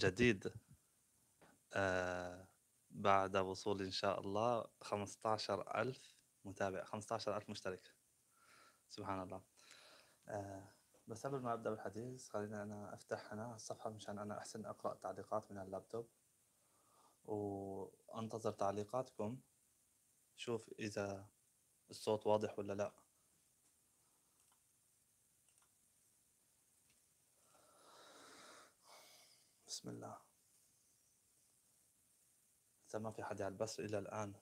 جديد آه بعد وصول إن شاء الله 15 ألف متابع 15 ألف مشترك سبحان الله آه بس قبل ما أبدأ بالحديث خليني أنا أفتح هنا الصفحة مشان أنا أحسن أقرأ تعليقات من اللابتوب وأنتظر تعليقاتكم شوف إذا الصوت واضح ولا لأ بسم الله إذا ما في حد على البث إلى الآن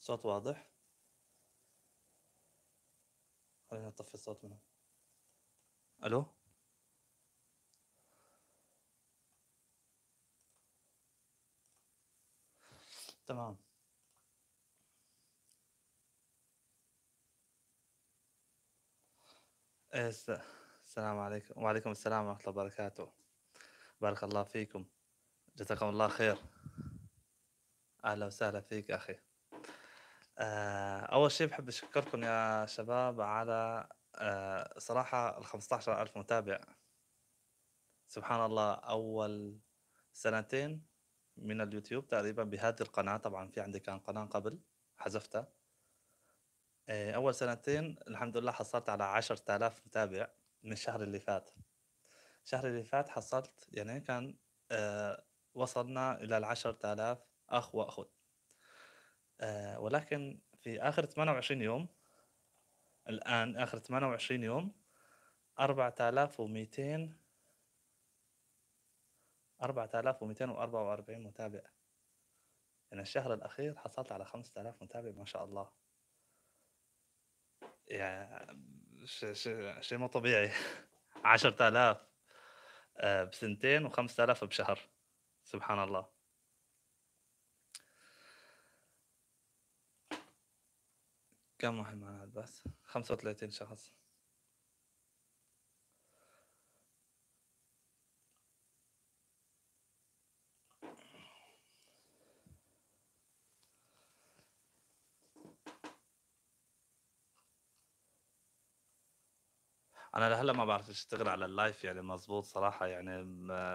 صوت واضح خلينا نطفي الصوت منه الو تمام إيه، السلام عليكم وعليكم السلام ورحمة الله وبركاته بارك الله فيكم جزاكم الله خير أهلا وسهلا فيك أخي إيه، أول شيء بحب أشكركم يا شباب على إيه، صراحة ال 15000 متابع سبحان الله أول سنتين من اليوتيوب تقريبا بهذه القناه طبعا في عندي كان قناه قبل حذفتها آه، اول سنتين الحمد لله حصلت على عشرة آلاف متابع من الشهر اللي فات الشهر اللي فات حصلت يعني كان آه، وصلنا الى العشرة آلاف اخ واخت آه، ولكن في اخر 28 يوم الان اخر 28 يوم 4200 4244 متابع يعني الشهر الأخير حصلت على 5000 متابع ما شاء الله يعني شيء شي شي مو طبيعي 10000 آه، بسنتين و5000 بشهر سبحان الله كم واحد معنا البث 35 شخص انا لهلا ما بعرف اشتغل على اللايف يعني مزبوط صراحه يعني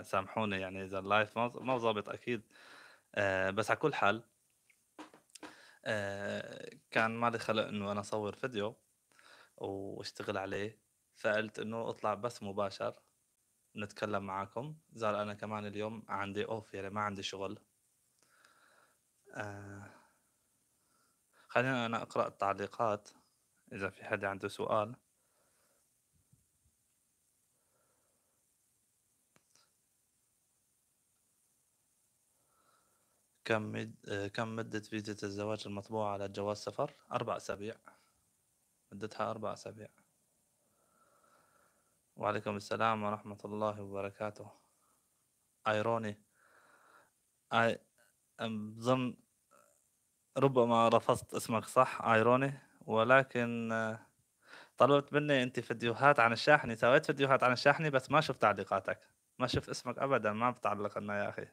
سامحوني يعني اذا اللايف ما ظابط اكيد آه، بس على كل حال آه، كان كان مالي خلق انه انا اصور فيديو واشتغل عليه فقلت انه اطلع بس مباشر نتكلم معاكم زار انا كمان اليوم عندي اوف يعني ما عندي شغل آه، خلينا انا اقرا التعليقات اذا في حد عنده سؤال كم مد... كم مدة فيزة الزواج المطبوعة على جواز سفر؟ أربع أسابيع مدتها أربع أسابيع وعليكم السلام ورحمة الله وبركاته أيروني أي بظن ربما رفضت اسمك صح أيروني ولكن طلبت مني أنت فيديوهات عن الشاحنة سويت فيديوهات عن الشاحنة بس ما شفت تعليقاتك ما شفت اسمك أبدا ما بتعلق لنا يا أخي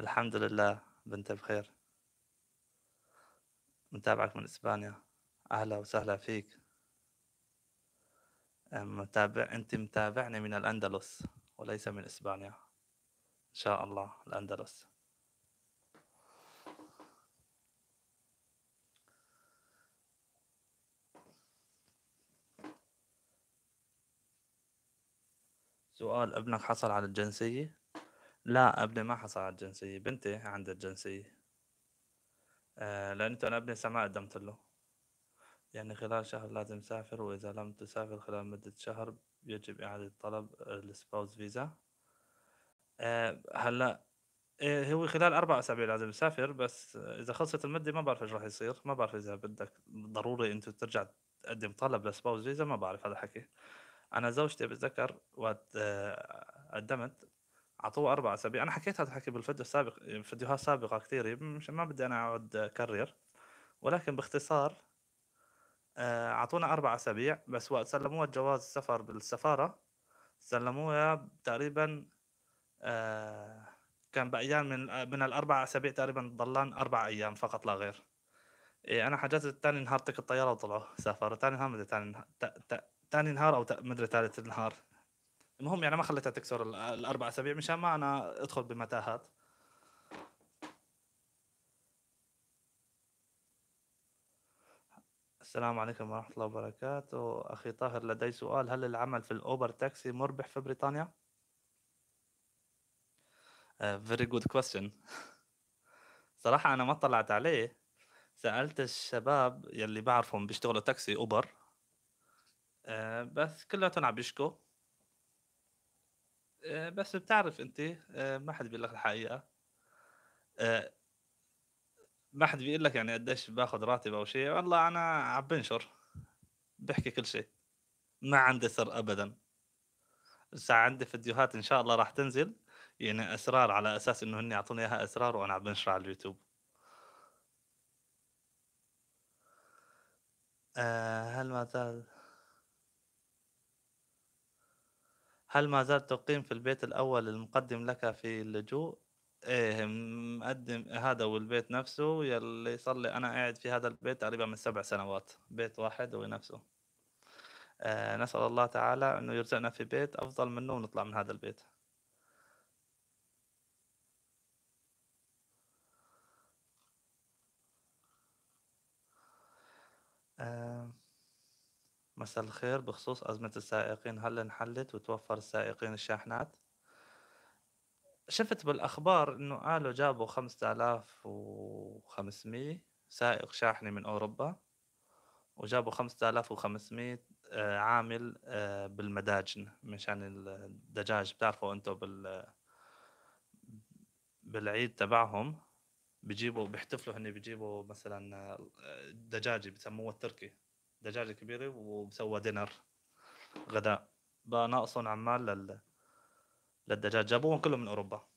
الحمد لله بنت بخير متابعك من اسبانيا اهلا وسهلا فيك متابع انت متابعني من الاندلس وليس من اسبانيا ان شاء الله الاندلس سؤال ابنك حصل على الجنسية لا ابني ما حصل على الجنسية بنتي عندها الجنسية آه لأنه أنا ابني سماء ما قدمت له يعني خلال شهر لازم أسافر وإذا لم تسافر خلال مدة شهر يجب إعادة طلب السباوز فيزا آه هلا إيه، هو خلال أربع أسابيع لازم يسافر بس إذا خلصت المدة ما بعرف إيش راح يصير ما بعرف إذا بدك ضروري أنت ترجع تقدم طلب لسباوز فيزا ما بعرف هذا الحكي أنا زوجتي بتذكر وقت آه، قدمت اعطوه اربع اسابيع انا حكيت هذا الحكي بالفيديو السابق فيديوهات سابقه كثير مش ما بدي انا اقعد اكرر ولكن باختصار آه، اعطونا اربع اسابيع بس وقت سلموه جواز السفر بالسفاره سلموها تقريبا آه، كان بايام من من الاربع اسابيع تقريبا ضلان اربع ايام فقط لا غير إيه انا حجزت تاني نهار تك الطياره وطلعوا سافروا تاني نهار مدري تاني نهار تاني نهار او مدري ثالث نهار المهم يعني ما خليتها تكسر الاربع اسابيع مشان ما انا ادخل بمتاهات السلام عليكم ورحمة الله وبركاته أخي طاهر لدي سؤال هل العمل في الأوبر تاكسي مربح في بريطانيا؟ uh, very good question صراحة أنا ما طلعت عليه سألت الشباب يلي بعرفهم بيشتغلوا تاكسي أوبر uh, بس كلياتهم عم بيشكوا آه، بس بتعرف انت آه، ما حد بيقول لك الحقيقه آه، ما حد بيقول لك يعني قديش باخذ راتب او شيء والله انا عم بنشر بحكي كل شيء ما عندي سر ابدا هسه عندي فيديوهات ان شاء الله راح تنزل يعني اسرار على اساس انه هن يعطوني اياها اسرار وانا عم بنشرها على اليوتيوب هل ما زال هل ما زلت تقيم في البيت الأول المقدم لك في اللجوء؟ إيه مقدم هذا والبيت نفسه يلي صار لي أنا قاعد في هذا البيت تقريبا من سبع سنوات بيت واحد هو نفسه آه نسأل الله تعالى أنه يرزقنا في بيت أفضل منه ونطلع من هذا البيت آه مساء الخير بخصوص أزمة السائقين هل انحلت وتوفر السائقين الشاحنات؟ شفت بالأخبار إنه قالوا جابوا 5500 سائق شاحنة من أوروبا وجابوا 5500 آه، عامل آه، بالمداجن مشان الدجاج بتعرفوا أنتم بال بالعيد تبعهم بيجيبوا بيحتفلوا هني بيجيبوا مثلا آه، دجاجة بسموه التركي دجاجه كبيره وسوى دينر غداء بقى ناقصهم عمال لل... للدجاج جابوهم كلهم من اوروبا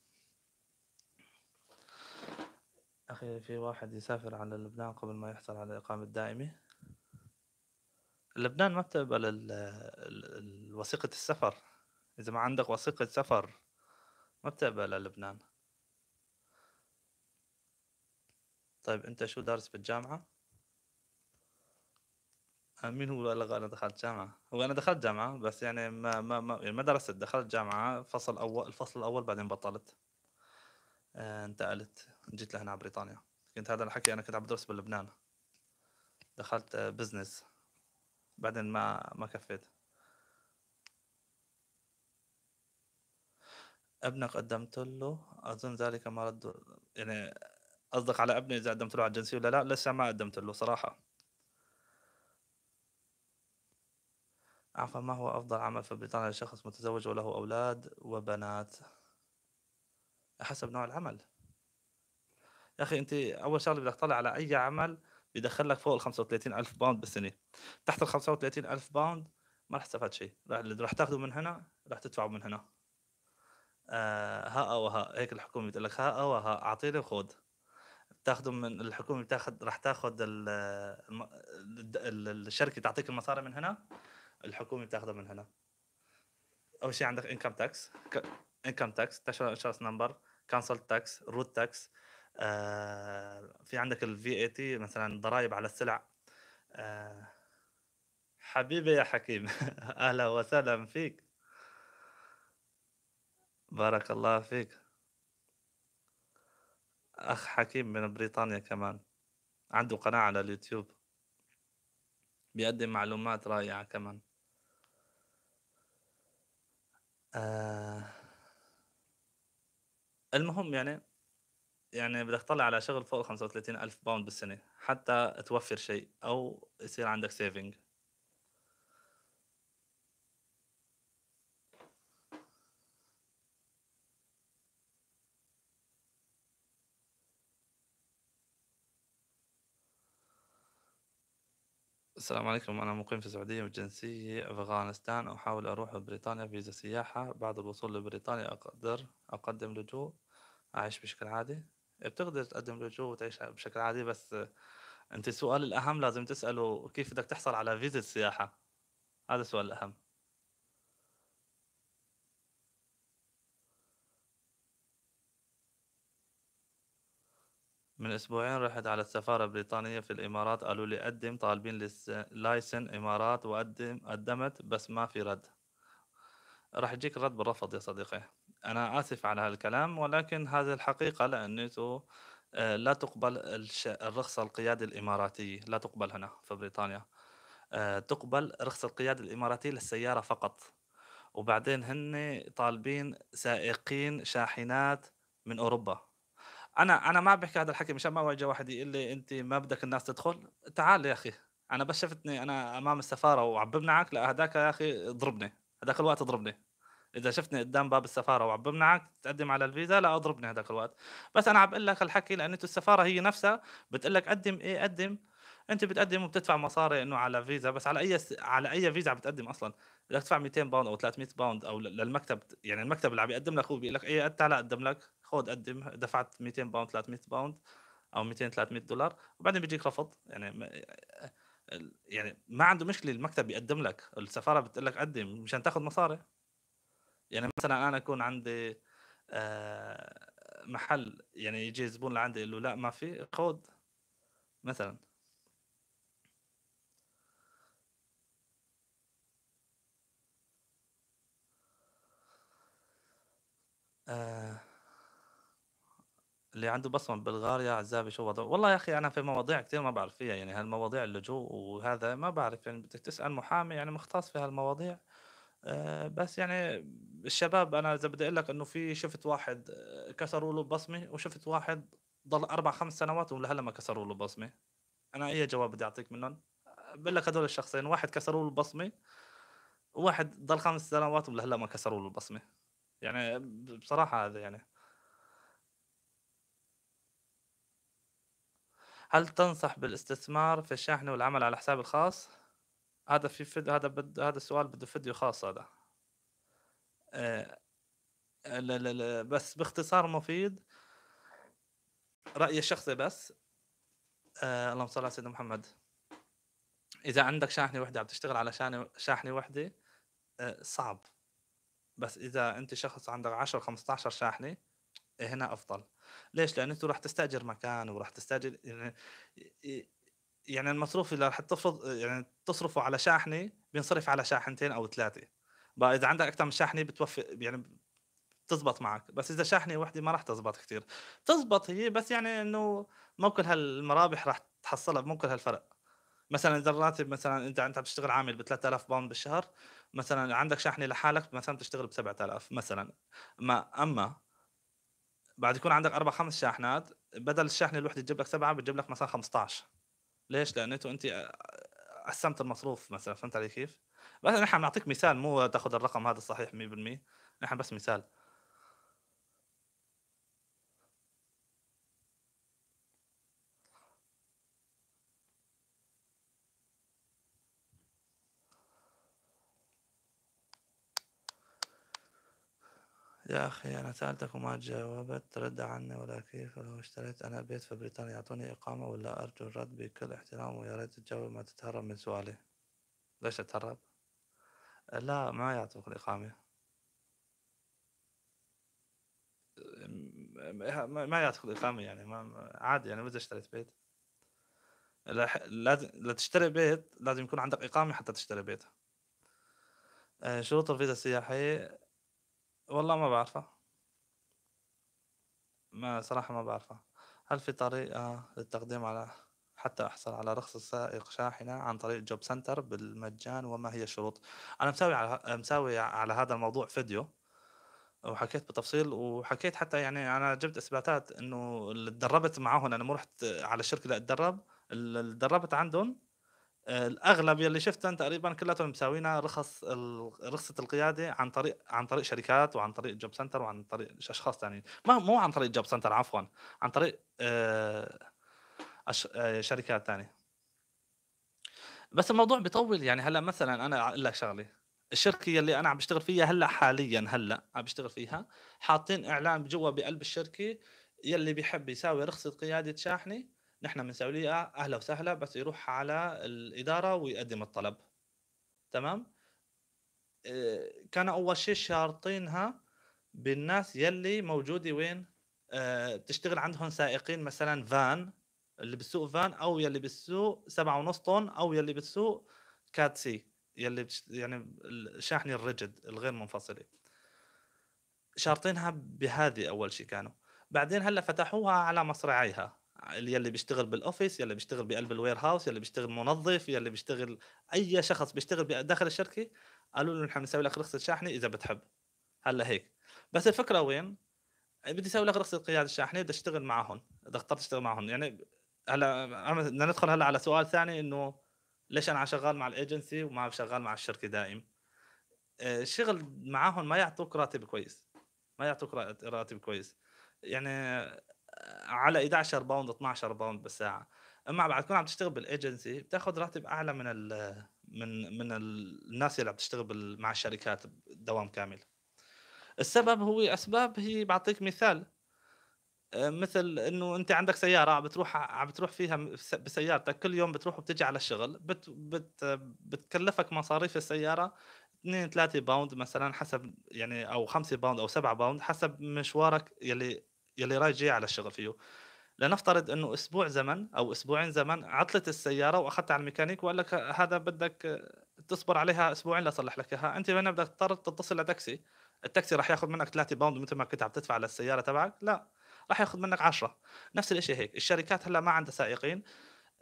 اخي في واحد يسافر على لبنان قبل ما يحصل على الاقامه الدائمه لبنان ما بتقبل ال... ال... وثيقه السفر اذا ما عندك وثيقه سفر ما بتقبل لبنان طيب انت شو دارس بالجامعه مين هو اللي انا دخلت جامعه؟ هو انا دخلت جامعه بس يعني ما ما ما, يعني ما درست دخلت جامعه فصل اول الفصل الاول بعدين بطلت آه، انتقلت جيت لهنا على بريطانيا كنت هذا الحكي انا كنت عم بدرس بلبنان دخلت بزنس آه، بعدين ما ما كفيت ابنك قدمت له اظن ذلك ما رد يعني قصدك على ابني اذا قدمت له على الجنسيه ولا لا لسه ما قدمت له صراحه عفوا ما هو أفضل عمل في بريطانيا لشخص متزوج وله أولاد وبنات حسب نوع العمل يا أخي أنت أول شغلة بدك تطلع على أي عمل بيدخلك فوق ال 35 ألف باوند بالسنة تحت ال 35 ألف باوند ما رح تستفاد شيء رح تاخذه من هنا رح تدفعه من هنا آه ها وها هيك الحكومه بتقول لك ها وها اعطيني وخذ بتاخذه من الحكومه بتاخذ رح تاخذ الشركه تعطيك المصاري من هنا الحكومه بتاخذها من هنا اول شيء عندك انكم تاكس انكم تاكس تاشر نمبر كانسل تاكس روت تاكس في عندك الفي اي تي مثلا ضرائب على السلع آه، حبيبي يا حكيم اهلا وسهلا فيك بارك الله فيك اخ حكيم من بريطانيا كمان عنده قناه على اليوتيوب بيقدم معلومات رائعه كمان آه المهم يعني يعني بدك تطلع على شغل فوق 35 ألف باوند بالسنة حتى توفر شيء أو يصير عندك سيفنج السلام عليكم أنا مقيم في السعودية والجنسية أفغانستان أحاول أروح لبريطانيا فيزا سياحة بعد الوصول لبريطانيا أقدر أقدم لجوء أعيش بشكل عادي بتقدر تقدم لجوء وتعيش بشكل عادي بس أنت السؤال الأهم لازم تسأله كيف بدك تحصل على فيزا سياحة هذا السؤال الأهم من أسبوعين رحت على السفارة البريطانية في الإمارات قالوا لي قدم طالبين لايسن إمارات وقدم قدمت بس ما في رد راح يجيك رد بالرفض يا صديقي أنا آسف على هالكلام ولكن هذه الحقيقة لأنه آه، لا تقبل الرخصة القيادة الإماراتية لا تقبل هنا في بريطانيا آه، تقبل رخصة القيادة الإماراتية للسيارة فقط وبعدين هن طالبين سائقين شاحنات من أوروبا انا انا ما بحكي هذا الحكي مشان ما واجه واحد يقول لي انت ما بدك الناس تدخل تعال يا اخي انا بس شفتني انا امام السفاره وعم بمنعك لا هذاك يا اخي ضربني هذاك الوقت ضربني اذا شفتني قدام باب السفاره وعم بمنعك تقدم على الفيزا لا اضربني هذاك الوقت بس انا عم بقول لك الحكي لانه السفاره هي نفسها بتقول لك قدم ايه قدم انت بتقدم وبتدفع مصاري انه على فيزا بس على اي س... على اي فيزا عم بتقدم اصلا بدك تدفع 200 باوند او 300 باوند او للمكتب يعني المكتب اللي عم يقدم لك هو بيقول لك ايه تعال اقدم لك كود قدم دفعت 200 باوند 300 باوند او 200 300 دولار وبعدين بيجيك رفض يعني يعني ما عنده مشكله المكتب يقدم لك السفاره بتقول لك قدم مشان تاخذ مصاري يعني مثلا انا اكون عندي آه، محل يعني يجي زبون لعندي يقول له لا ما في كود مثلا آه اللي عنده بصمه ببلغاريا عزابي شو وضعه والله يا اخي انا في مواضيع كثير ما بعرف فيها يعني هالمواضيع اللجوء وهذا ما بعرف يعني بدك تسال محامي يعني مختص في هالمواضيع آه، بس يعني الشباب انا اذا بدي اقول لك انه في شفت واحد آه، كسروا له بصمه وشفت واحد ضل اربع خمس سنوات ولهلا ما كسروا له بصمه انا اي جواب بدي اعطيك منهم آه، بقول لك هذول الشخصين واحد كسروا له البصمه وواحد ضل خمس سنوات ولهلا ما كسروا له البصمه يعني بصراحه هذا يعني هل تنصح بالاستثمار في الشاحنه والعمل على حساب الخاص؟ هذا في فيديو هذا بد... هذا السؤال بده فيديو خاص هذا آه... لا لا لا بس باختصار مفيد رايي الشخصي بس آه... اللهم صل على سيدنا محمد اذا عندك شاحنه وحده عم تشتغل على شاحنه شاحنه وحده آه... صعب بس اذا انت شخص عندك 10 15 شاحنه إيه، هنا افضل ليش لان انت راح تستاجر مكان وراح تستاجر يعني يعني المصروف اللي راح تفرض يعني تصرفه على شاحنه بينصرف على شاحنتين او ثلاثه بقى اذا عندك اكثر من شاحنه بتوفي يعني بتزبط معك بس اذا شاحنه وحده ما راح تزبط كثير تزبط هي بس يعني انه ممكن هالمرابح راح تحصلها ممكن هالفرق مثلا اذا الراتب مثلا انت انت عم تشتغل عامل ب 3000 باوند بالشهر مثلا عندك شاحنه لحالك مثلا بتشتغل ب 7000 مثلا ما اما بعد يكون عندك اربع خمس شاحنات بدل الشاحنه الوحده تجيب لك سبعه بتجيب لك مثلا 15 ليش؟ لانه انت قسمت المصروف مثلا فهمت علي كيف؟ بس نحن بنعطيك مثال مو تاخذ الرقم هذا الصحيح 100% نحن بس مثال يا أخي أنا سألتك وما جاوبت رد عني ولا كيف لو اشتريت أنا بيت في بريطانيا يعطوني إقامة ولا أرجو الرد بكل احترام ويا ريت تجاوب ما تتهرب من سؤالي ليش أتهرب؟ لا ما يعطوك الإقامة ما يعطوك الإقامة يعني ما عادي يعني وإذا اشتريت بيت لازم لتشتري بيت لازم يكون عندك إقامة حتى تشتري بيت آه، شروط الفيزا السياحية والله ما بعرفه ما صراحة ما بعرفه هل في طريقة للتقديم على حتى أحصل على رخصة سائق شاحنة عن طريق جوب سنتر بالمجان وما هي الشروط؟ أنا مساوي على مساوي على هذا الموضوع فيديو وحكيت بتفصيل وحكيت حتى يعني أنا جبت إثباتات إنه اللي تدربت معهم أنا مو رحت على الشركة لأتدرب أتدرب اللي تدربت عندهم الاغلب يلي شفتهم تقريبا كلهم مساوينا رخص رخصه القياده عن طريق عن طريق شركات وعن طريق جوب سنتر وعن طريق اشخاص ثانيين ما مو عن طريق جوب سنتر عفوا عن طريق آه، آه، شركات ثانيه بس الموضوع بيطول يعني هلا مثلا انا اقول لك شغله الشركه يلي انا عم بشتغل فيها هلا حاليا هلا عم بشتغل فيها حاطين اعلان جوا بقلب الشركه يلي بيحب يساوي رخصه قياده شاحنه نحن بنسوي له اهلا وسهلا بس يروح على الاداره ويقدم الطلب تمام آه، كان اول شيء شارطينها بالناس يلي موجوده وين بتشتغل آه، عندهم سائقين مثلا فان اللي بالسوق فان او يلي بالسوق سبعة ونص طن او يلي بالسوق كاتسي يلي يعني الشاحنة الرجد الغير منفصلة شارطينها بهذه أول شيء كانوا بعدين هلا فتحوها على مصرعيها يلي بيشتغل بالاوفيس يلي بيشتغل بقلب الوير هاوس يلي بيشتغل منظف يلي بيشتغل اي شخص بيشتغل داخل الشركه قالوا له نحن بنسوي لك رخصه شاحنه اذا بتحب هلا هيك بس الفكره وين بدي اسوي لك رخصه قياده الشاحنه بدي اشتغل معهم اذا اخترت اشتغل معهم يعني هلا بدنا ندخل هلا على سؤال ثاني انه ليش انا شغال مع الايجنسي وما شغال مع الشركه دائم آه، الشغل معهم ما يعطوك راتب كويس ما يعطوك راتب كويس يعني على 11 باوند 12 باوند بالساعه اما بعد تكون عم تشتغل بالايجنسي بتاخذ راتب اعلى من ال من من الناس اللي عم تشتغل مع الشركات دوام كامل السبب هو اسباب هي بعطيك مثال آه، مثل انه انت عندك سياره عم بتروح عم بتروح فيها بسيارتك كل يوم بتروح وبتجي على الشغل بت بت بتكلفك مصاريف السياره 2 3 باوند مثلا حسب يعني او 5 باوند او 7 باوند حسب مشوارك يلي يلي راجع على الشغل فيه لنفترض انه اسبوع زمن او اسبوعين زمن عطلت السياره واخذتها على الميكانيك وقال لك هذا بدك تصبر عليها اسبوعين لاصلح لك اياها انت هنا بدك تضطر تتصل لتاكسي التاكسي راح ياخذ منك 3 باوند مثل ما كنت عم تدفع على السياره تبعك لا راح ياخذ منك 10 نفس الشيء هيك الشركات هلا ما عندها سائقين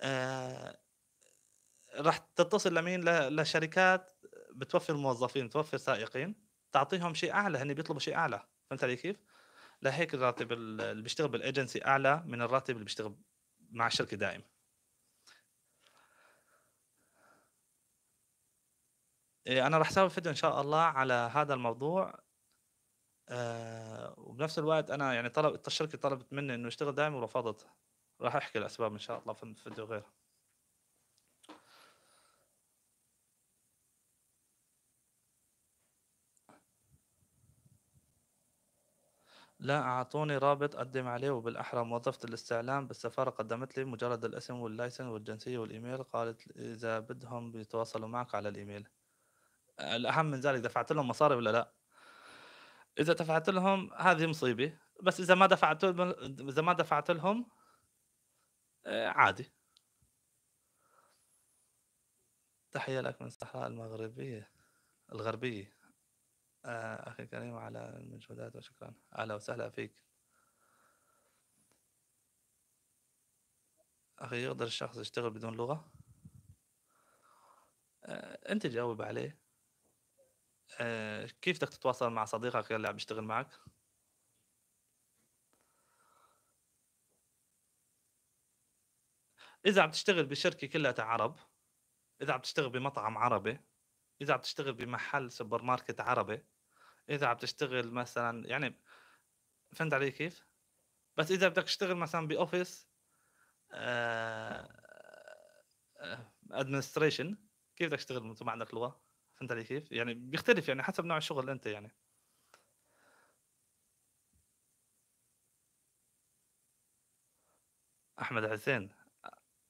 آه راح تتصل لمين لشركات بتوفر موظفين بتوفر سائقين تعطيهم شيء اعلى هن بيطلبوا شيء اعلى فهمت علي كيف؟ لهيك الراتب اللي بيشتغل بالايجنسي اعلى من الراتب اللي بيشتغل مع الشركه دائم إيه، انا راح اسوي فيديو ان شاء الله على هذا الموضوع آه، وبنفس الوقت انا يعني طلب الشركه طلبت مني انه اشتغل دائم ورفضت راح احكي الاسباب ان شاء الله في فيديو غير لا أعطوني رابط أقدم عليه وبالأحرى موظفة الاستعلام بالسفارة قدمت لي مجرد الاسم واللايسن والجنسية والإيميل قالت إذا بدهم بيتواصلوا معك على الإيميل الأهم من ذلك دفعت لهم مصاري ولا لا إذا دفعت لهم هذه مصيبة بس إذا ما دفعت إذا ما دفعت لهم آه، عادي تحية لك من الصحراء المغربية الغربية آه، أخي كريم على المجهودات وشكرا أهلا وسهلا فيك أخي يقدر الشخص يشتغل بدون لغة آه، أنت جاوب عليه آه، كيف بدك تتواصل مع صديقك اللي عم يشتغل معك إذا عم تشتغل بشركة كلها عرب إذا عم تشتغل بمطعم عربي اذا عم تشتغل بمحل سوبر ماركت عربي اذا عم تشتغل مثلا يعني فهمت علي كيف؟ بس اذا بدك تشتغل مثلا باوفيس ادمنستريشن آه، آه، كيف بدك تشتغل وانت ما عندك لغه؟ فهمت علي كيف؟ يعني بيختلف يعني حسب نوع الشغل انت يعني احمد حسين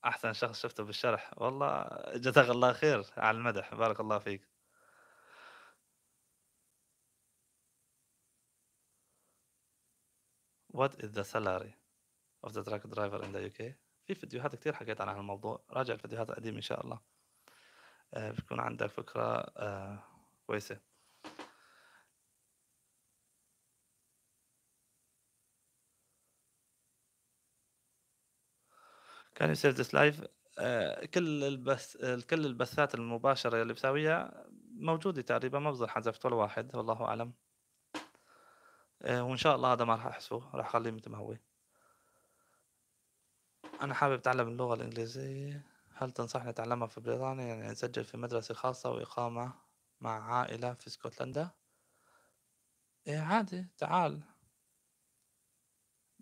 احسن شخص شفته بالشرح والله جزاك الله خير على المدح بارك الله فيك What is the salary of the truck driver in the UK? في فيديوهات كثير حكيت عن الموضوع راجع الفيديوهات القديمة إن شاء الله آه، بتكون عندك فكرة آه، كويسة كان يعني يصير ديس لايف آه، كل البث كل البثات المباشره اللي بساويها موجوده تقريبا ما بظن حذفت ولا واحد والله اعلم آه، وان شاء الله هذا ما راح احذفه راح اخليه مثل ما هو انا حابب اتعلم اللغه الانجليزيه هل تنصحني اتعلمها في بريطانيا يعني اسجل في مدرسه خاصه واقامه مع عائله في اسكتلندا إيه عادي تعال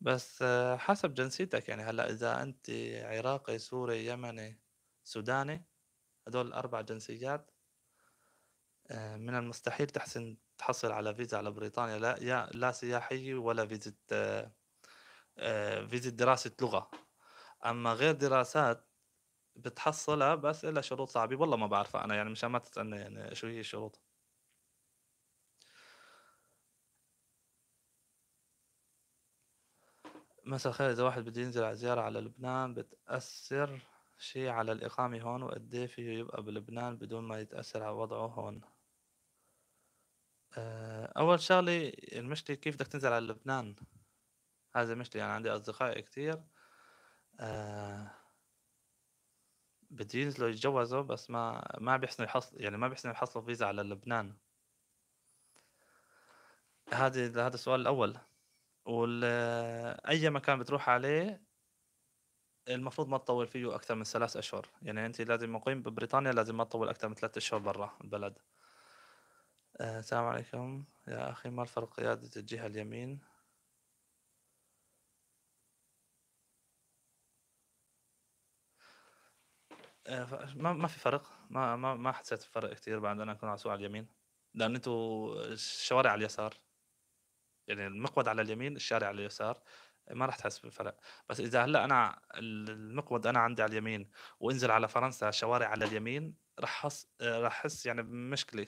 بس حسب جنسيتك يعني هلا اذا انت عراقي سوري يمني سوداني هدول الاربع جنسيات آه، من المستحيل تحسن تحصل على فيزا على بريطانيا لا يا لا سياحية ولا فيزا آه، آه، فيزا دراسة لغة اما غير دراسات بتحصلها بس الا شروط صعبة والله ما بعرفها انا يعني مشان ما تسألني يعني شو هي الشروط مساء الخير إذا واحد بده ينزل على زيارة على لبنان بتأثر شي على الإقامة هون وقد إيه فيه يبقى بلبنان بدون ما يتأثر على وضعه هون؟ آه، أول شغلة المشكلة كيف بدك تنزل على لبنان، هذا مشكلة يعني عندي أصدقائي كتير آآ آه، بده ينزلوا يتجوزوا بس ما ما بيحسنوا يحصلوا يعني ما بيحسنوا يحصلوا فيزا على لبنان. هذا هذا السؤال الأول. واي مكان بتروح عليه المفروض ما تطول فيه اكثر من ثلاث اشهر يعني انت لازم مقيم ببريطانيا لازم ما تطول اكثر من ثلاث اشهر برا البلد آه، السلام أه عليكم يا اخي ما الفرق قيادة الجهة اليمين أه ما ما في فرق ما ما ما حسيت بفرق كثير بعد انا كنت على على اليمين لان انتوا الشوارع على اليسار يعني المقود على اليمين الشارع على اليسار ما راح تحس بالفرق بس اذا هلا انا المقود انا عندي على اليمين وانزل على فرنسا شوارع على اليمين راح حس راح احس يعني بمشكله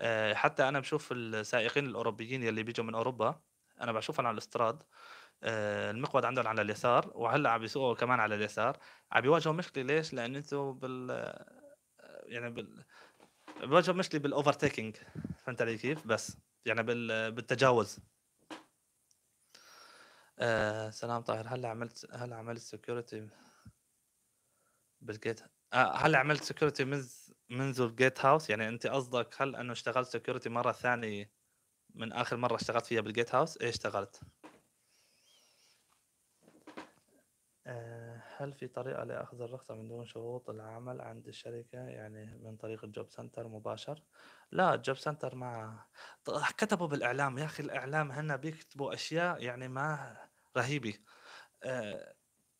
آه، حتى انا بشوف السائقين الاوروبيين يلي بيجوا من اوروبا انا بشوفهم على الاستراد آه، المقود عندهم على اليسار وهلا عم بيسوقوا كمان على اليسار عم بيواجهوا مشكله ليش؟ لان انتم بال يعني بال بواجهوا مشكله بالاوفرتيكينج فهمت علي كيف؟ بس يعني بال... بالتجاوز آه، سلام طاهر هل عملت هل عملت سكيورتي بالجيت آه، هل عملت سكيورتي منذ منذ الجيت هاوس يعني انت قصدك هل انه اشتغلت سكيورتي مره ثانيه من اخر مره اشتغلت فيها بالجيت هاوس ايه اشتغلت هل في طريقة لأخذ الرخصة من دون شروط العمل عند الشركة يعني من طريق الجوب سنتر مباشر؟ لا الجوب سنتر ما كتبوا بالإعلام يا أخي الإعلام هنا بيكتبوا أشياء يعني ما رهيبة آه،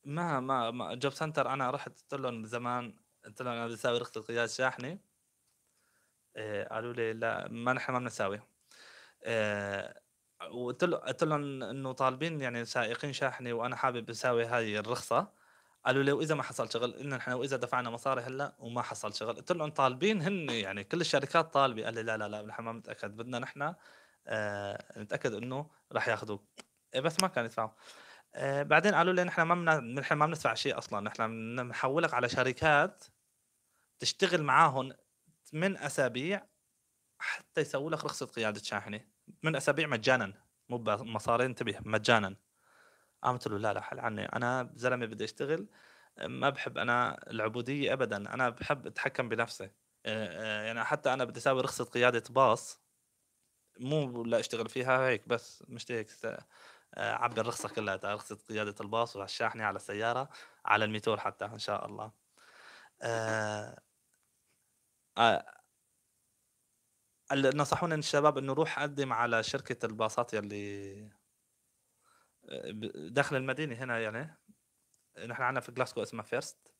ما ما, ما جوب سنتر أنا رحت قلت لهم من زمان قلت لهم أنا بساوي رخصة قياس شاحنة آه، قالوا لي لا ما نحن ما بنساوي آه، وقلت لهم انه طالبين يعني سائقين شاحنه وانا حابب اساوي هاي الرخصه قالوا لي واذا ما حصل شغل قلنا نحن واذا دفعنا مصاري هلا وما حصل شغل قلت لهم طالبين هن يعني كل الشركات طالبه قال لي لا لا لا نحن ما متاكد بدنا نحن آه نتاكد انه رح ياخذوك إيه، بس ما كان يدفعوا آه بعدين قالوا لي نحن ما نحن ما بندفع شيء اصلا نحن بنحولك على شركات تشتغل معاهم من اسابيع حتى يسووا لك رخصه قياده شاحنه من اسابيع مجانا مو مصاري انتبه مجانا قامت له لا لا حل عني انا زلمه بدي اشتغل ما بحب انا العبوديه ابدا انا بحب اتحكم بنفسي آه، آه، يعني حتى انا بدي اساوي رخصه قياده باص مو لاشتغل فيها هيك بس مش هيك آه، عبى الرخصه كلها رخصه قياده الباص وعلى الشاحنه على السياره على الميتور حتى ان شاء الله آه آه نصحونا الشباب انه روح قدم على شركه الباصات يلي داخل المدينه هنا يعني نحن عندنا في جلاسكو اسمها فيرست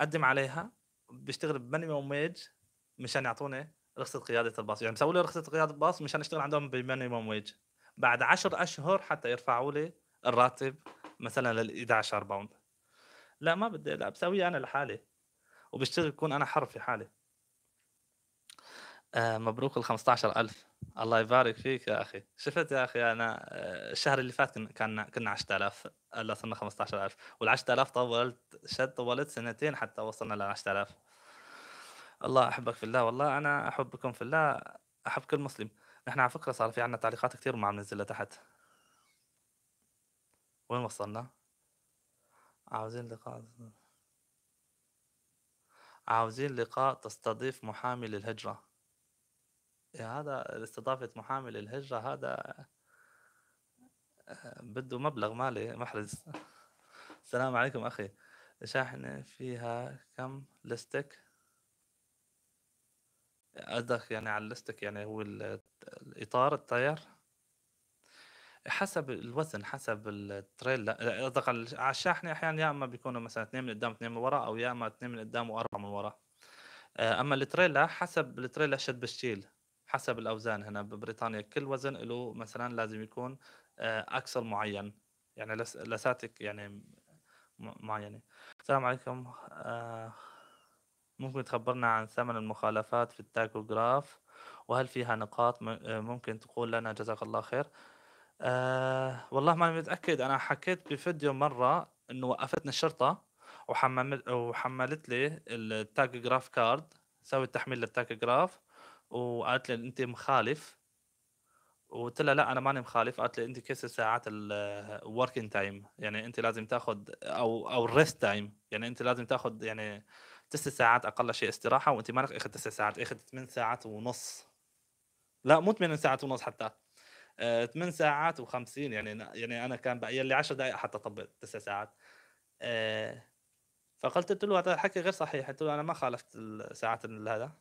قدم عليها بيشتغل بمينيموم ويج مشان يعطوني رخصه قياده الباص يعني سووا لي رخصه قياده الباص مشان اشتغل عندهم بمينيموم ويج بعد 10 اشهر حتى يرفعوا لي الراتب مثلا لل 11 باوند لا ما بدي لا بسويها انا لحالي وبشتغل بكون انا حر في حالي آه مبروك ال ألف الله يبارك فيك يا اخي شفت يا اخي انا آه، الشهر اللي فات كنا كنا 10000 الا صرنا 15000 وال 10000 طولت شد طولت سنتين حتى وصلنا ل 10000 الله احبك في الله والله انا احبكم في الله احب كل مسلم نحن على فكره صار في عندنا تعليقات كثير ما عم ننزلها تحت وين وصلنا عاوزين لقاء عاوزين لقاء تستضيف محامي للهجره هذا استضافه محامي للهجره هذا آه، بده مبلغ مالي محرز السلام عليكم اخي شاحنه فيها كم لستك قصدك يعني على اللستك يعني هو الاطار التاير حسب الوزن حسب التريل قصدك على الشاحنه احيانا يا اما بيكونوا مثلا اثنين من قدام اثنين من ورا او يا اما اثنين من قدام واربعه من ورا آه، اما التريلا حسب التريلا شد بالشيل حسب الاوزان هنا ببريطانيا كل وزن له مثلا لازم يكون آه، اكسل معين يعني لساتك يعني معينه السلام عليكم آه، ممكن تخبرنا عن ثمن المخالفات في التاكوغراف وهل فيها نقاط آه، ممكن تقول لنا جزاك الله خير أه والله ماني متاكد انا حكيت بفيديو مره انه وقفتني الشرطه وحملت وحملت لي التاك جراف كارد سوي التحميل للتاك جراف وقالت لي انت مخالف وقلت لها لا انا ماني مخالف قالت لي انت كسر ساعات الوركينج تايم يعني انت لازم تاخذ او او الريست تايم يعني انت لازم تاخذ يعني تسع ساعات اقل شيء استراحه وانت لك اخذ تسع ساعات اخذ ثمان ساعات ونص لا مو ثمان ساعات ونص حتى آه، ساعات و50 يعني يعني انا كان بقي لي 10 دقائق حتى اطبق تسع ساعات آه، فقلت له هذا الحكي غير صحيح قلت له انا ما خالفت الساعات هذا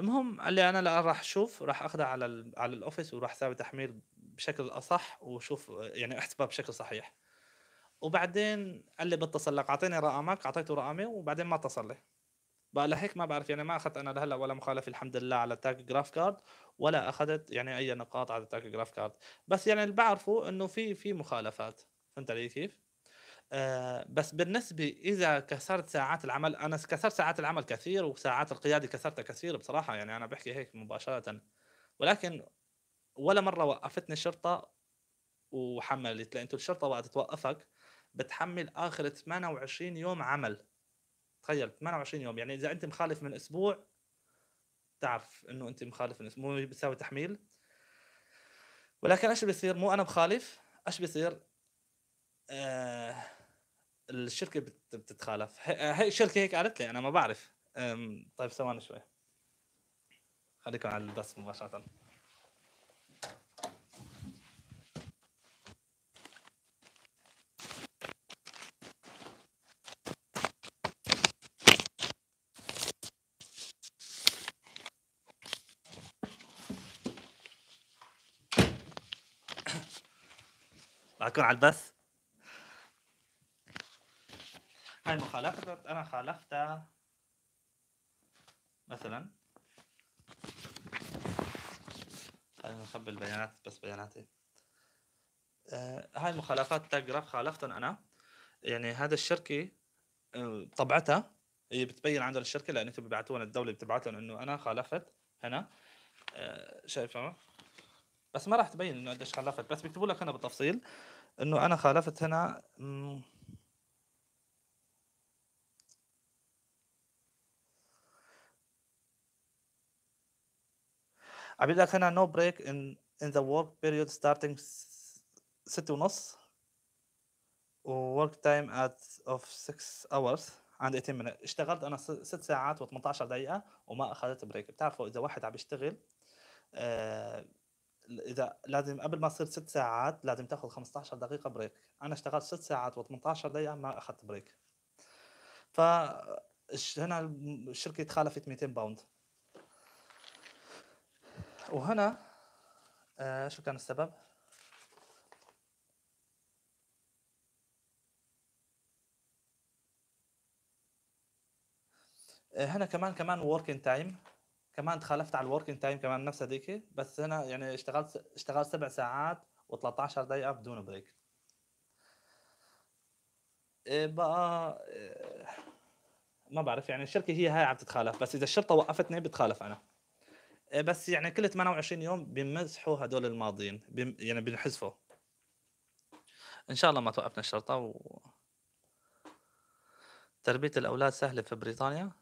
المهم قال لي انا لا راح اشوف راح اخذها على الـ على الاوفيس وراح اسوي تحميل بشكل اصح وشوف يعني احسبها بشكل صحيح وبعدين قال لي بتصل لك اعطيني رقمك اعطيته رقمي وبعدين ما اتصل لي بقى لهيك ما بعرف يعني ما اخذت انا لهلا ولا مخالفه الحمد لله على تاك جراف كارد ولا اخذت يعني اي نقاط على تاك جراف كارد بس يعني اللي بعرفه انه في في مخالفات فهمت علي كيف؟ آه بس بالنسبه اذا كسرت ساعات العمل انا كسرت ساعات العمل كثير وساعات القياده كسرتها كثير بصراحه يعني انا بحكي هيك مباشره ولكن ولا مره وقفتني الشرطه وحملت لانه الشرطه وقت توقفك بتحمل اخر 28 يوم عمل تخيل 28 يوم يعني اذا انت مخالف من اسبوع تعرف انه انت مخالف من اسبوع بتساوي تحميل ولكن ايش بيصير مو انا مخالف ايش بيصير آه الشركه بتتخالف هي الشركه هيك قالت لي انا ما بعرف طيب ثواني شوي خليكم على البث مباشره معكم على البث هاي المخالفة أنا خالفتها مثلا خلينا نخبي البيانات بس بياناتي آه، هاي المخالفات تاع جراف خالفتهم أنا يعني هذا الشركة آه، طبعتها هي بتبين عندهم الشركة لأن أنتم الدولة بتبعت لهم إنه أنا خالفت هنا آه، شايفة بس ما راح تبين إنه قديش خالفت بس بيكتبوا لك هنا بالتفصيل إنه أنا خالفت هنا عبيد لك هنا نو بريك ان ان ذا ورك بيريود ستارتنج ست ونص وورك تايم ات اوف 6 اورز عند 80 من اشتغلت انا 6 ساعات و18 دقيقه وما اخذت بريك بتعرفوا اذا واحد عم يشتغل آه اذا لازم قبل ما تصير 6 ساعات لازم تاخذ 15 دقيقه بريك انا اشتغلت 6 ساعات و18 دقيقه ما اخذت بريك ف هنا الشركه تخالفت 200 باوند وهنا آه شو كان السبب؟ آه هنا كمان كمان working تايم كمان تخالفت على الوركينج تايم كمان نفس هذيك بس هنا يعني اشتغلت اشتغلت سبع ساعات و13 دقيقة بدون بريك إيه بقى إيه آه، ما بعرف يعني الشركة هي هاي عم تتخالف بس إذا الشرطة وقفتني بتخالف أنا آه، بس يعني كل 28 يوم بيمسحوا هدول الماضيين بيم يعني بينحذفوا ان شاء الله ما توقفنا الشرطه و... تربيه الاولاد سهله في بريطانيا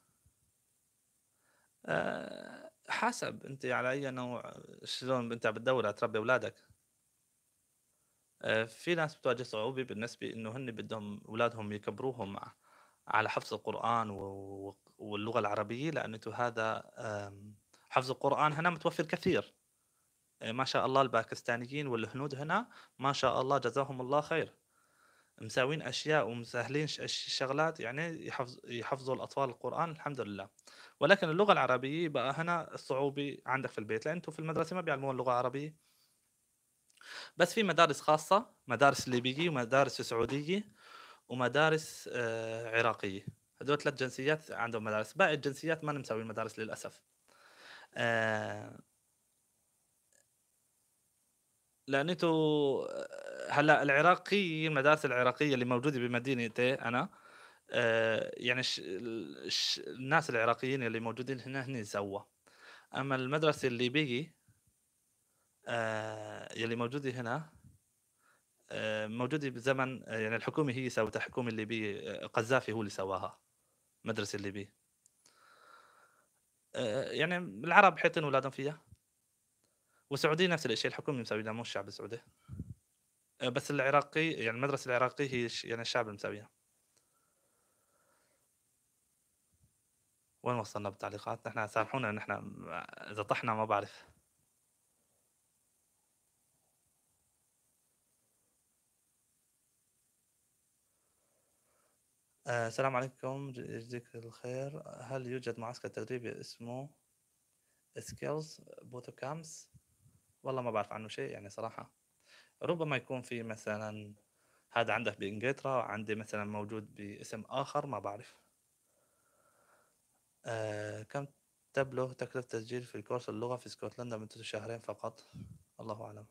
أه حسب انت على اي نوع شلون انت بتدور تربي اولادك أه في ناس بتواجه صعوبه بالنسبه انه هن بدهم اولادهم يكبروهم على حفظ القران و... واللغه العربيه لانه هذا أه حفظ القرآن هنا متوفر كثير إيه، ما شاء الله الباكستانيين والهنود هنا ما شاء الله جزاهم الله خير مساوين اشياء ومسهلين شغلات يعني يحفظ يحفظوا الاطفال القران الحمد لله ولكن اللغه العربيه بقى هنا الصعوبه عندك في البيت لان انتم في المدرسه ما بيعلمون اللغه العربيه بس في مدارس خاصه مدارس ليبيه ومدارس سعوديه ومدارس آه، عراقيه هدول ثلاث جنسيات عندهم مدارس باقي الجنسيات ما مساويين مدارس للاسف آه، لانه آه، هلا العراقي المدارس العراقيه اللي موجوده بمدينتي انا آه، يعني الناس العراقيين اللي موجودين هنا هني سوا اما المدرسه الليبيه آه يلي موجوده هنا موجوده بزمن يعني الحكومه هي سوتها الحكومه الليبيه قذافي هو اللي سواها مدرسه الليبيه آه، يعني العرب حيطين اولادهم فيها والسعوديين نفس الشيء الحكومه مساوينها مو الشعب السعودي آه، بس العراقي يعني المدرسه العراقيه هي يعني الشعب المساويها وين وصلنا بالتعليقات؟ نحن سامحونا نحن اذا طحنا ما بعرف آه، السلام عليكم جزيك الخير هل يوجد معسكر تدريبي اسمه سكيلز بوت كامبس والله ما بعرف عنه شيء يعني صراحة ربما يكون في مثلا هذا عندك بإنجلترا وعندي مثلا موجود باسم آخر ما بعرف آه، كم تبلغ تكلفة تسجيل في الكورس اللغة في اسكتلندا من شهرين فقط الله أعلم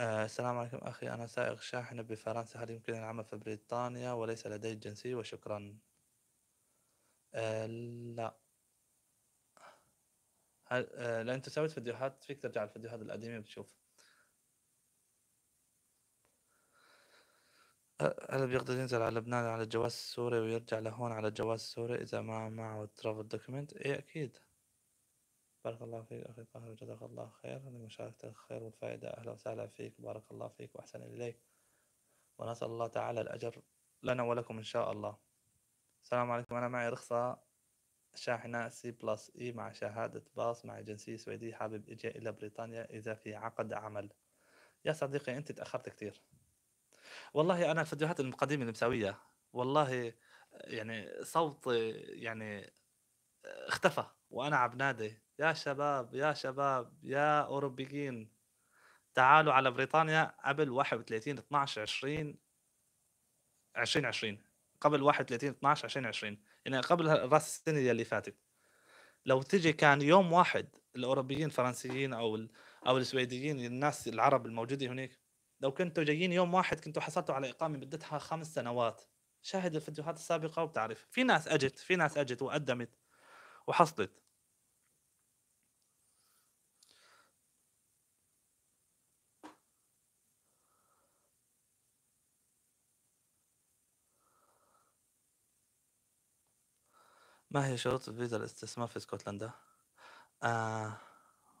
آه، السلام عليكم أخي أنا سائق شاحنة بفرنسا هل يمكن العمل في بريطانيا وليس لدي الجنسية وشكرا آه، لا هل آه، لأن فيديوهات فيك ترجع الفيديوهات القديمة بتشوف هل بيقدر ينزل على لبنان على الجواز السوري ويرجع لهون على الجواز السوري إذا ما معه ترافل دوكيمنت؟ إيه أكيد بارك الله فيك أخي طاهر جزاك الله خير مشاركة الخير والفائدة أهلا وسهلا فيك بارك الله فيك وأحسن إليك ونسأل الله تعالى الأجر لنا ولكم إن شاء الله السلام عليكم أنا معي رخصة شاحنة سي بلس إي مع شهادة باص مع جنسية سويدية حابب إجي إلى بريطانيا إذا في عقد عمل يا صديقي أنت تأخرت كثير والله أنا الفيديوهات القديمة اللي مسويها والله يعني صوتي يعني اختفى وأنا عم نادي يا شباب يا شباب يا أوروبيين تعالوا على بريطانيا قبل 31 12 20 2020 قبل 31 12 2020 يعني قبل راس السنه اللي فاتت لو تجي كان يوم واحد الاوروبيين الفرنسيين او او السويديين الناس العرب الموجودين هناك لو كنتوا جايين يوم واحد كنتوا حصلتوا على اقامه مدتها خمس سنوات شاهد الفيديوهات السابقه وبتعرف في ناس اجت في ناس اجت وقدمت وحصلت ما هي شروط فيزا الاستثمار في اسكتلندا؟ آه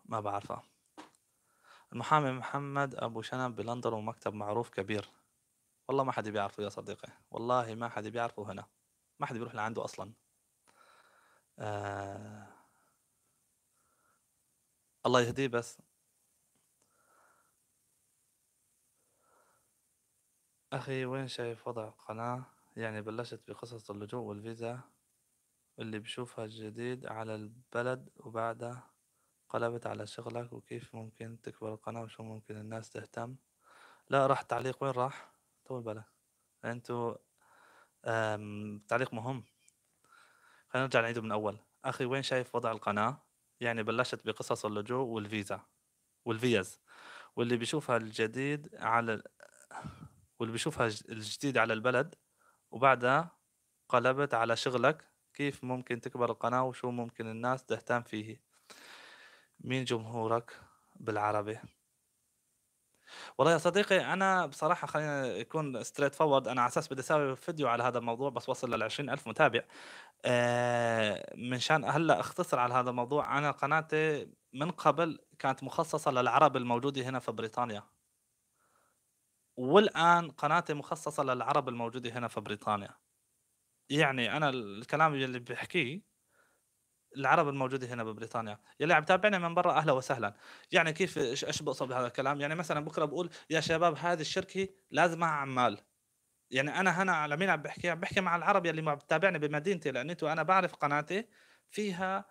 ما بعرفها المحامي محمد أبو شنب بلندن ومكتب معروف كبير والله ما حد بيعرفه يا صديقي والله ما حد بيعرفه هنا ما حد بيروح لعنده أصلا آه الله يهديه بس أخي وين شايف وضع القناة يعني بلشت بقصص اللجوء والفيزا اللي بشوفها الجديد على البلد وبعدها قلبت على شغلك وكيف ممكن تكبر القناة وشو ممكن الناس تهتم لا راح تعليق وين راح طول بالك انتو تعليق مهم خلينا نرجع نعيده من اول اخي وين شايف وضع القناة يعني بلشت بقصص اللجوء والفيزا والفيز واللي بيشوفها الجديد على واللي بيشوفها الجديد على البلد وبعدها قلبت على شغلك كيف ممكن تكبر القناة وشو ممكن الناس تهتم فيه مين جمهورك بالعربي والله يا صديقي انا بصراحه خلينا يكون ستريت فورد انا على اساس بدي اسوي فيديو على هذا الموضوع بس وصل لل ألف متابع آه، من شان هلا اختصر على هذا الموضوع انا قناتي من قبل كانت مخصصه للعرب الموجوده هنا في بريطانيا والان قناتي مخصصه للعرب الموجوده هنا في بريطانيا يعني انا الكلام اللي بحكيه العرب الموجوده هنا ببريطانيا يلي عم تابعنا من برا اهلا وسهلا يعني كيف ايش بقصد بهذا الكلام يعني مثلا بكره بقول يا شباب هذه الشركه لازم عمال يعني انا هنا على مين عم بحكي عم بحكي مع العرب يلي ما بتابعني بمدينتي لاني انا بعرف قناتي فيها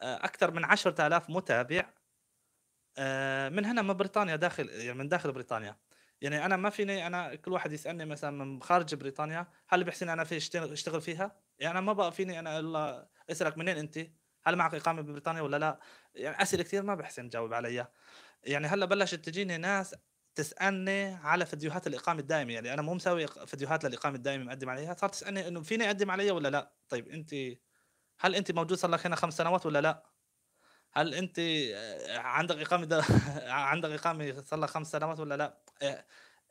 آه، اكثر من 10000 متابع آه، من هنا من بريطانيا داخل يعني من داخل بريطانيا يعني انا ما فيني انا كل واحد يسالني مثلا من خارج بريطانيا هل بحسني انا في اشتغل فيها؟ يعني انا ما بقى فيني انا الا اسالك منين انت؟ هل معك اقامه ببريطانيا ولا لا؟ يعني اسئله كثير ما بحسن جاوب عليها. يعني هلا بلشت تجيني ناس تسالني على فيديوهات الاقامه الدائمه يعني انا مو مسوي فيديوهات للاقامه الدائمه مقدم عليها صارت تسالني انه فيني اقدم عليها ولا لا؟ طيب انت هل انت موجود صار لك هنا خمس سنوات ولا لا؟ هل انت عندك اقامه عندك اقامه صار لها خمس سنوات ولا لا؟ آه،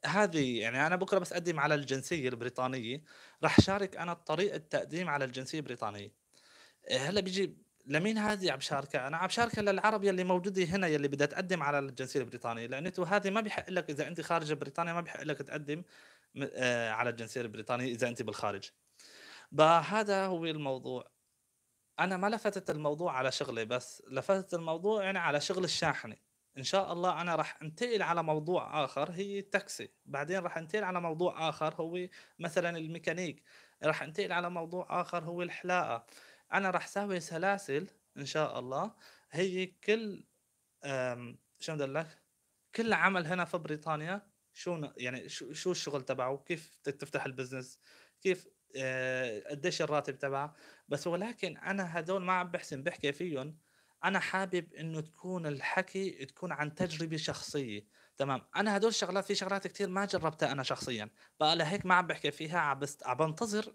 هذه يعني انا بكره بس اقدم على الجنسيه البريطانيه رح شارك انا طريقه التقديم على الجنسيه البريطانيه آه، هلا بيجي لمين هذه عم شاركها؟ انا عم شاركها للعرب يلي موجوده هنا يلي بدها تقدم على الجنسيه البريطانيه لانه هذه ما بحق لك اذا انت خارج بريطانيا ما بحق لك تقدم آه، على الجنسيه البريطانيه اذا انت بالخارج. فهذا هو الموضوع انا ما لفتت الموضوع على شغلي بس لفتت الموضوع يعني على شغل الشاحنه ان شاء الله انا راح انتقل على موضوع اخر هي التاكسي بعدين راح انتقل على موضوع اخر هو مثلا الميكانيك راح انتقل على موضوع اخر هو الحلاقه انا راح ساوي سلاسل ان شاء الله هي كل شو بدي لك كل عمل هنا في بريطانيا شو يعني شو شو الشغل تبعه كيف تفتح البزنس كيف آه، قديش الراتب تبعه بس ولكن انا هدول ما عم بحسن بحكي فيهم انا حابب انه تكون الحكي تكون عن تجربه شخصيه تمام انا هدول الشغلات في شغلات كثير ما جربتها انا شخصيا بقى لهيك ما عم بحكي فيها عم عم بنتظر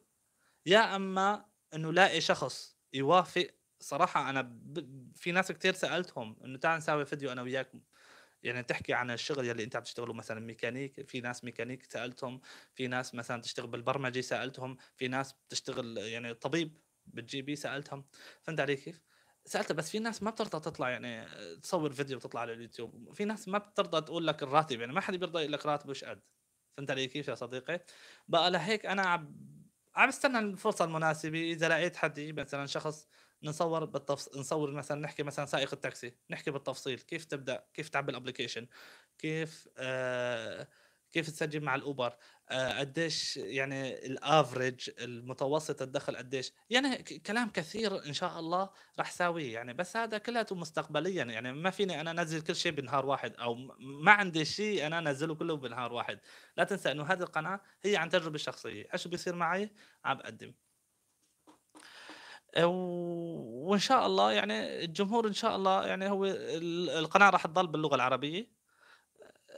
يا اما انه لاقي شخص يوافق صراحه انا ب... في ناس كثير سالتهم انه تعال نساوي فيديو انا وياك يعني تحكي عن الشغل يلي انت عم تشتغله مثلا ميكانيك في ناس ميكانيك سالتهم في ناس مثلا تشتغل بالبرمجه سالتهم في ناس بتشتغل يعني طبيب بالجي بي سالتهم فهمت علي كيف؟ سالتها بس في ناس ما بترضى تطلع يعني آه، تصور فيديو وتطلع على اليوتيوب في ناس ما بترضى تقول لك الراتب يعني ما حد بيرضى يقول لك راتبه قد فهمت علي كيف يا صديقي بقى لهيك انا عم عم استنى الفرصه المناسبه اذا لقيت حد مثلا شخص نصور بالتفص... نصور مثلا نحكي مثلا سائق التاكسي نحكي بالتفصيل كيف تبدا كيف تعبي الابلكيشن كيف آه... كيف تسجل مع الاوبر آه... قديش يعني الافرج المتوسط الدخل قديش يعني ك... كلام كثير ان شاء الله راح ساويه يعني بس هذا كلياته مستقبليا يعني ما فيني انا انزل كل شيء بنهار واحد او ما عندي شيء انا انزله كله بنهار واحد لا تنسى انه هذه القناه هي عن تجربه شخصيه ايش بيصير معي عم بقدم آه، وان شاء الله يعني الجمهور ان شاء الله يعني هو القناه راح تضل باللغه العربيه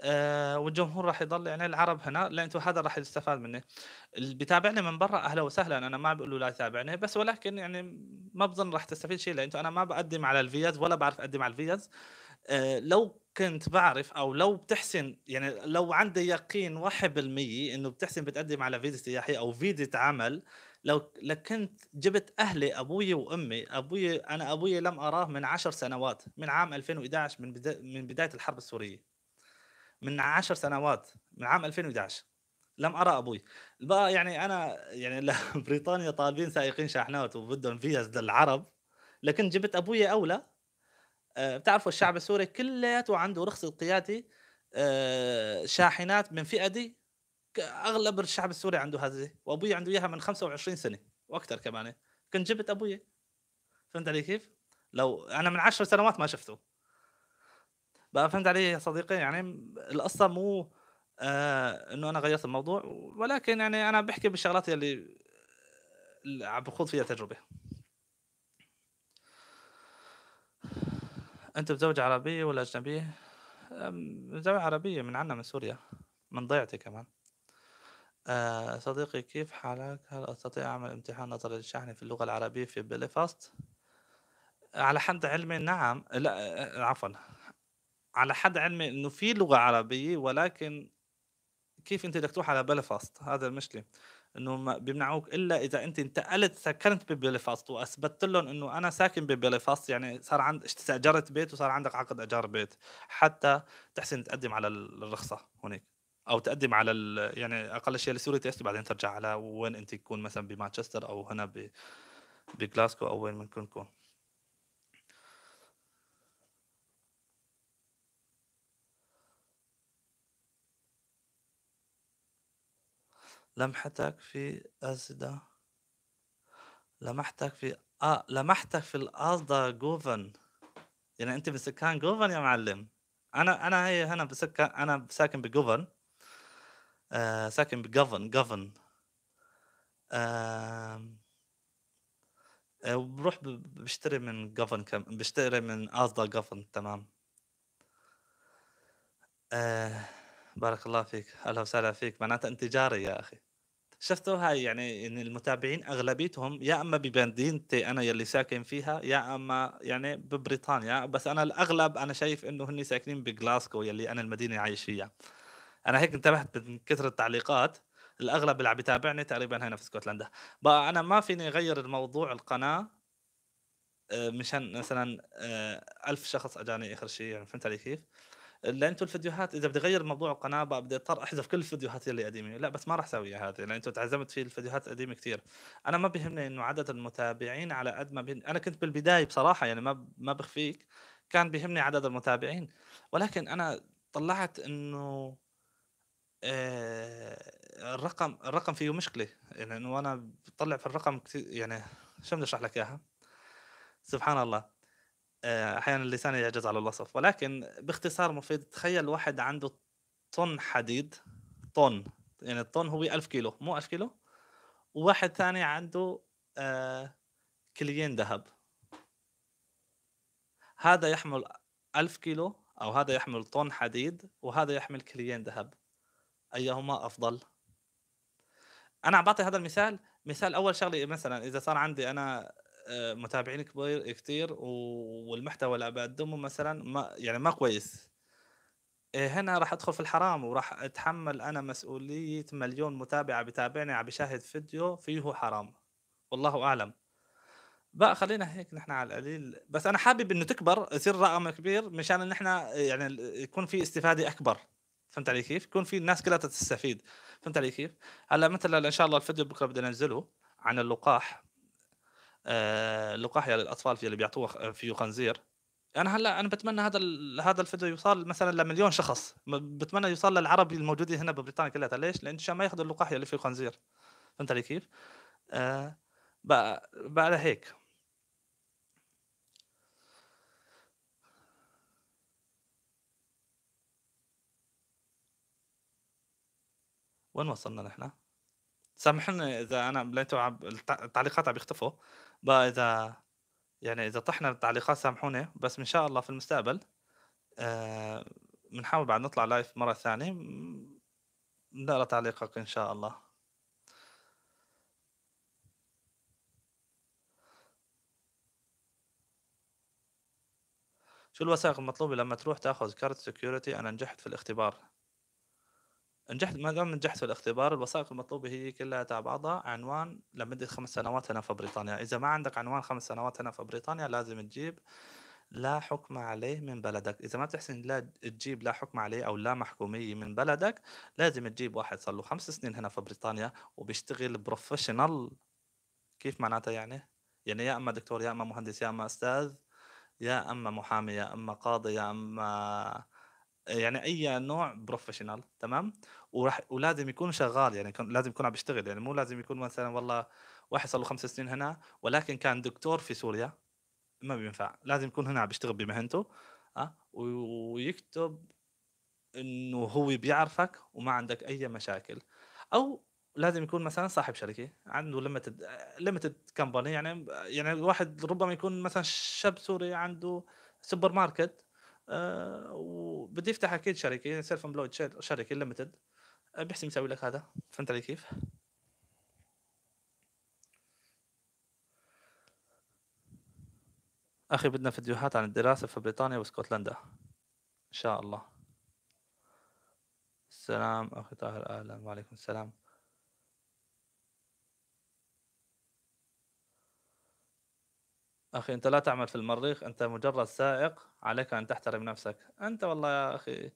آه، والجمهور راح يضل يعني العرب هنا لان هذا راح يستفاد منه اللي بيتابعني من برا اهلا وسهلا انا ما بقول له لا تابعني بس ولكن يعني ما بظن راح تستفيد شيء لان انا ما بقدم على الفيز ولا بعرف اقدم على الفيز آه، لو كنت بعرف او لو بتحسن يعني لو عندي يقين 1% انه بتحسن بتقدم على فيزا سياحيه او فيزا عمل لو لكنت جبت اهلي ابوي وامي ابوي انا ابوي لم اراه من عشر سنوات من عام 2011 من بدا من بدايه الحرب السوريه من عشر سنوات من عام 2011 لم ارى ابوي بقى يعني انا يعني بريطانيا طالبين سائقين شاحنات وبدهم فيز للعرب لكن جبت ابوي اولى آه، بتعرفوا الشعب السوري كلياته عنده رخصه قياده آه، شاحنات من فئه دي اغلب الشعب السوري عنده هذه وابوي عنده اياها من 25 سنه واكثر كمان كنت جبت ابوي فهمت علي كيف؟ لو انا من 10 سنوات ما شفته بقى فهمت علي يا صديقي يعني القصه مو آه انه انا غيرت الموضوع ولكن يعني انا بحكي بالشغلات اللي, اللي عم بخوض فيها تجربه انت بزوجة عربية ولا اجنبية؟ زوجة عربية من عنا من سوريا من ضيعتي كمان آه، صديقي كيف حالك؟ هل أستطيع أعمل امتحان نظر الشحن في اللغة العربية في بليفاست؟ على حد علمي نعم لا آه، عفوا على حد علمي إنه في لغة عربية ولكن كيف أنت بدك تروح على بليفاست؟ هذا المشكلة إنه ما- بيمنعوك إلا إذا أنت انتقلت سكنت ببليفاست وأثبتت لهم إنه أنا ساكن ببليفاست يعني صار عند استأجرت بيت وصار عندك عقد إيجار بيت حتى تحسن تقدم على الرخصة هناك او تقدم على ال... يعني اقل شيء لسوريا تيست بعدين ترجع على وين انت تكون مثلا بمانشستر او هنا ب... بجلاسكو او وين ممكن تكون لمحتك في أسدة لمحتك في آه لمحتك في الأصدى جوفن يعني أنت بسكان جوفن يا معلم أنا أنا هي هنا بسكن أنا ساكن بجوفن آه، ساكن بجفن جفن وبروح بشتري من جفن كم بشتري من اصدى جفن تمام آه، بارك الله فيك اهلا وسهلا فيك معناتها انت جاري يا اخي شفتوا هاي يعني ان المتابعين اغلبيتهم يا اما بمدينتي انا يلي ساكن فيها يا اما يعني ببريطانيا بس انا الاغلب انا شايف انه هني ساكنين بجلاسكو يلي انا المدينه عايش فيها انا هيك انتبهت من كثر التعليقات الاغلب اللي عم يتابعني تقريبا هنا في اسكتلندا بقى انا ما فيني اغير الموضوع القناه آه، مشان مثلا آه، ألف شخص اجاني اخر شيء يعني فهمت علي كيف؟ لان انتم الفيديوهات اذا بدي اغير موضوع القناه بقى بدي اضطر احذف كل الفيديوهات اللي قديمه لا بس ما راح اسويها هذه لان انتم تعزمت في الفيديوهات القديمه كثير انا ما بيهمني انه عدد المتابعين على قد ما بين انا كنت بالبدايه بصراحه يعني ما ما بخفيك كان بيهمني عدد المتابعين ولكن انا طلعت انه آه، الرقم الرقم فيه مشكله يعني انه انا بطلع في الرقم كتير يعني شو بدي اشرح لك اياها سبحان الله آه، احيانا اللسان يعجز على الوصف ولكن باختصار مفيد تخيل واحد عنده طن حديد طن يعني الطن هو ألف كيلو مو ألف كيلو وواحد ثاني عنده آه، كليين ذهب هذا يحمل ألف كيلو او هذا يحمل طن حديد وهذا يحمل كليين ذهب ايهما افضل انا عم بعطي هذا المثال مثال اول شغله مثلا اذا صار عندي انا آه، متابعين كبير كثير والمحتوى اللي بقدمه مثلا ما يعني ما كويس إيه، هنا راح ادخل في الحرام وراح اتحمل انا مسؤوليه مليون متابع بتابعني عم بشاهد فيديو فيه حرام والله اعلم بقى خلينا هيك نحن على القليل بس انا حابب انه تكبر يصير رقم كبير مشان نحن يعني يكون في استفاده اكبر فهمت علي كيف؟ يكون في الناس كلها تستفيد فهمت علي كيف؟ هلا مثلا ان شاء الله الفيديو بكره بدنا ننزله عن اللقاح آه اللقاح للاطفال الاطفال اللي بيعطوه فيه خنزير انا هلا انا بتمنى هذا هذا الفيديو يوصل مثلا لمليون شخص بتمنى يوصل للعرب الموجودين هنا ببريطانيا كلها ليش؟ لان عشان ما ياخذوا اللقاح اللي فيه خنزير فهمت علي كيف؟ آه بقى, بقى هيك وين وصلنا نحن؟ سامحني اذا انا بليتو عم التعليقات عم يختفوا بقى اذا يعني اذا طحنا التعليقات سامحوني بس ان شاء الله في المستقبل بنحاول آه بعد نطلع لايف مره ثانيه نقرا تعليقك ان شاء الله شو الوثائق المطلوبة لما تروح تاخذ كارت سكيورتي انا نجحت في الاختبار نجحت ما دام نجحت في الاختبار الوثائق المطلوبه هي كلها تاع بعضها عنوان لمده خمس سنوات هنا في بريطانيا اذا ما عندك عنوان خمس سنوات هنا في بريطانيا لازم تجيب لا حكم عليه من بلدك اذا ما بتحسن لا تجيب لا حكم عليه او لا محكوميه من بلدك لازم تجيب واحد صار له خمس سنين هنا في بريطانيا وبيشتغل بروفيشنال كيف معناتها يعني يعني يا اما دكتور يا اما مهندس يا اما استاذ يا اما محامي يا اما قاضي يا اما يعني اي نوع بروفيشنال تمام وراح ولازم يكون شغال يعني لازم يكون عم بيشتغل يعني مو لازم يكون مثلا والله واحد صار له خمس سنين هنا ولكن كان دكتور في سوريا ما بينفع لازم يكون هنا عم بيشتغل بمهنته اه ويكتب انه هو بيعرفك وما عندك اي مشاكل او لازم يكون مثلا صاحب شركه عنده ليمتد ليمتد كمباني يعني يعني الواحد ربما يكون مثلا شاب سوري عنده سوبر ماركت آه، وبدي يفتح اكيد شركه يعني سيلف امبلويد شركه ليمتد بيحسن يسوي لك هذا فهمت علي كيف؟ اخي بدنا فيديوهات عن الدراسه في بريطانيا واسكتلندا ان شاء الله السلام اخي طاهر اهلا وعليكم السلام اخي انت لا تعمل في المريخ انت مجرد سائق عليك ان تحترم نفسك انت والله يا اخي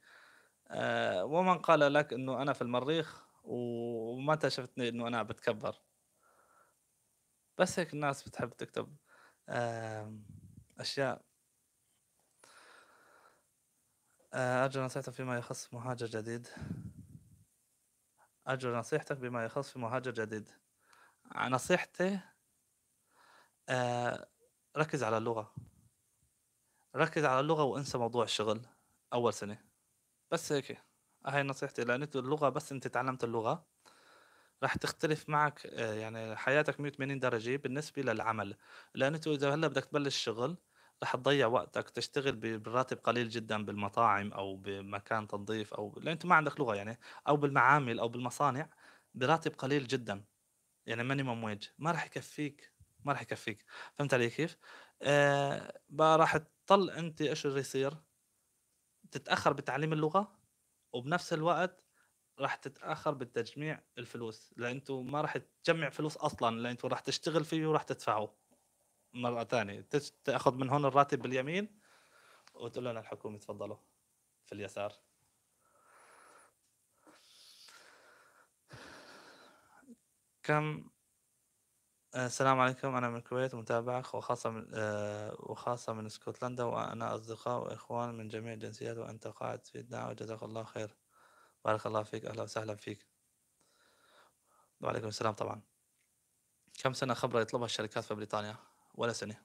آه ومن قال لك انه انا في المريخ ومتى شفتني انه انا بتكبر بس هيك الناس بتحب تكتب آه اشياء آه ارجو نصيحتك فيما يخص مهاجر جديد ارجو نصيحتك بما يخص في مهاجر جديد نصيحتي آه ركز على اللغة ركز على اللغة وانسى موضوع الشغل أول سنة بس هيك هاي نصيحتي لأن اللغة بس أنت تعلمت اللغة راح تختلف معك آه، يعني حياتك 180 درجة بالنسبة للعمل لأن إذا هلا بدك تبلش شغل رح تضيع وقتك تشتغل براتب قليل جدا بالمطاعم او بمكان تنظيف او لان انت ما عندك لغه يعني او بالمعامل او بالمصانع براتب قليل جدا يعني مينيموم ويج ما رح يكفيك ما راح يكفيك فهمت علي كيف؟ آه راح تضل انت ايش اللي يصير؟ تتاخر بتعليم اللغه وبنفس الوقت راح تتاخر بتجميع الفلوس لان ما راح تجمع فلوس اصلا لانتوا راح تشتغل فيه وراح تدفعه مره ثانيه تاخذ من هون الراتب باليمين وتقول لهم الحكومه تفضلوا في اليسار كم آه، السلام عليكم أنا من الكويت متابعك وخاصة من آه، وخاصة من اسكتلندا وأنا أصدقاء وإخوان من جميع الجنسيات وأنت قاعد في الدعوة جزاك الله خير بارك الله فيك أهلا وسهلا فيك وعليكم السلام طبعا كم سنة خبرة يطلبها الشركات في بريطانيا ولا سنة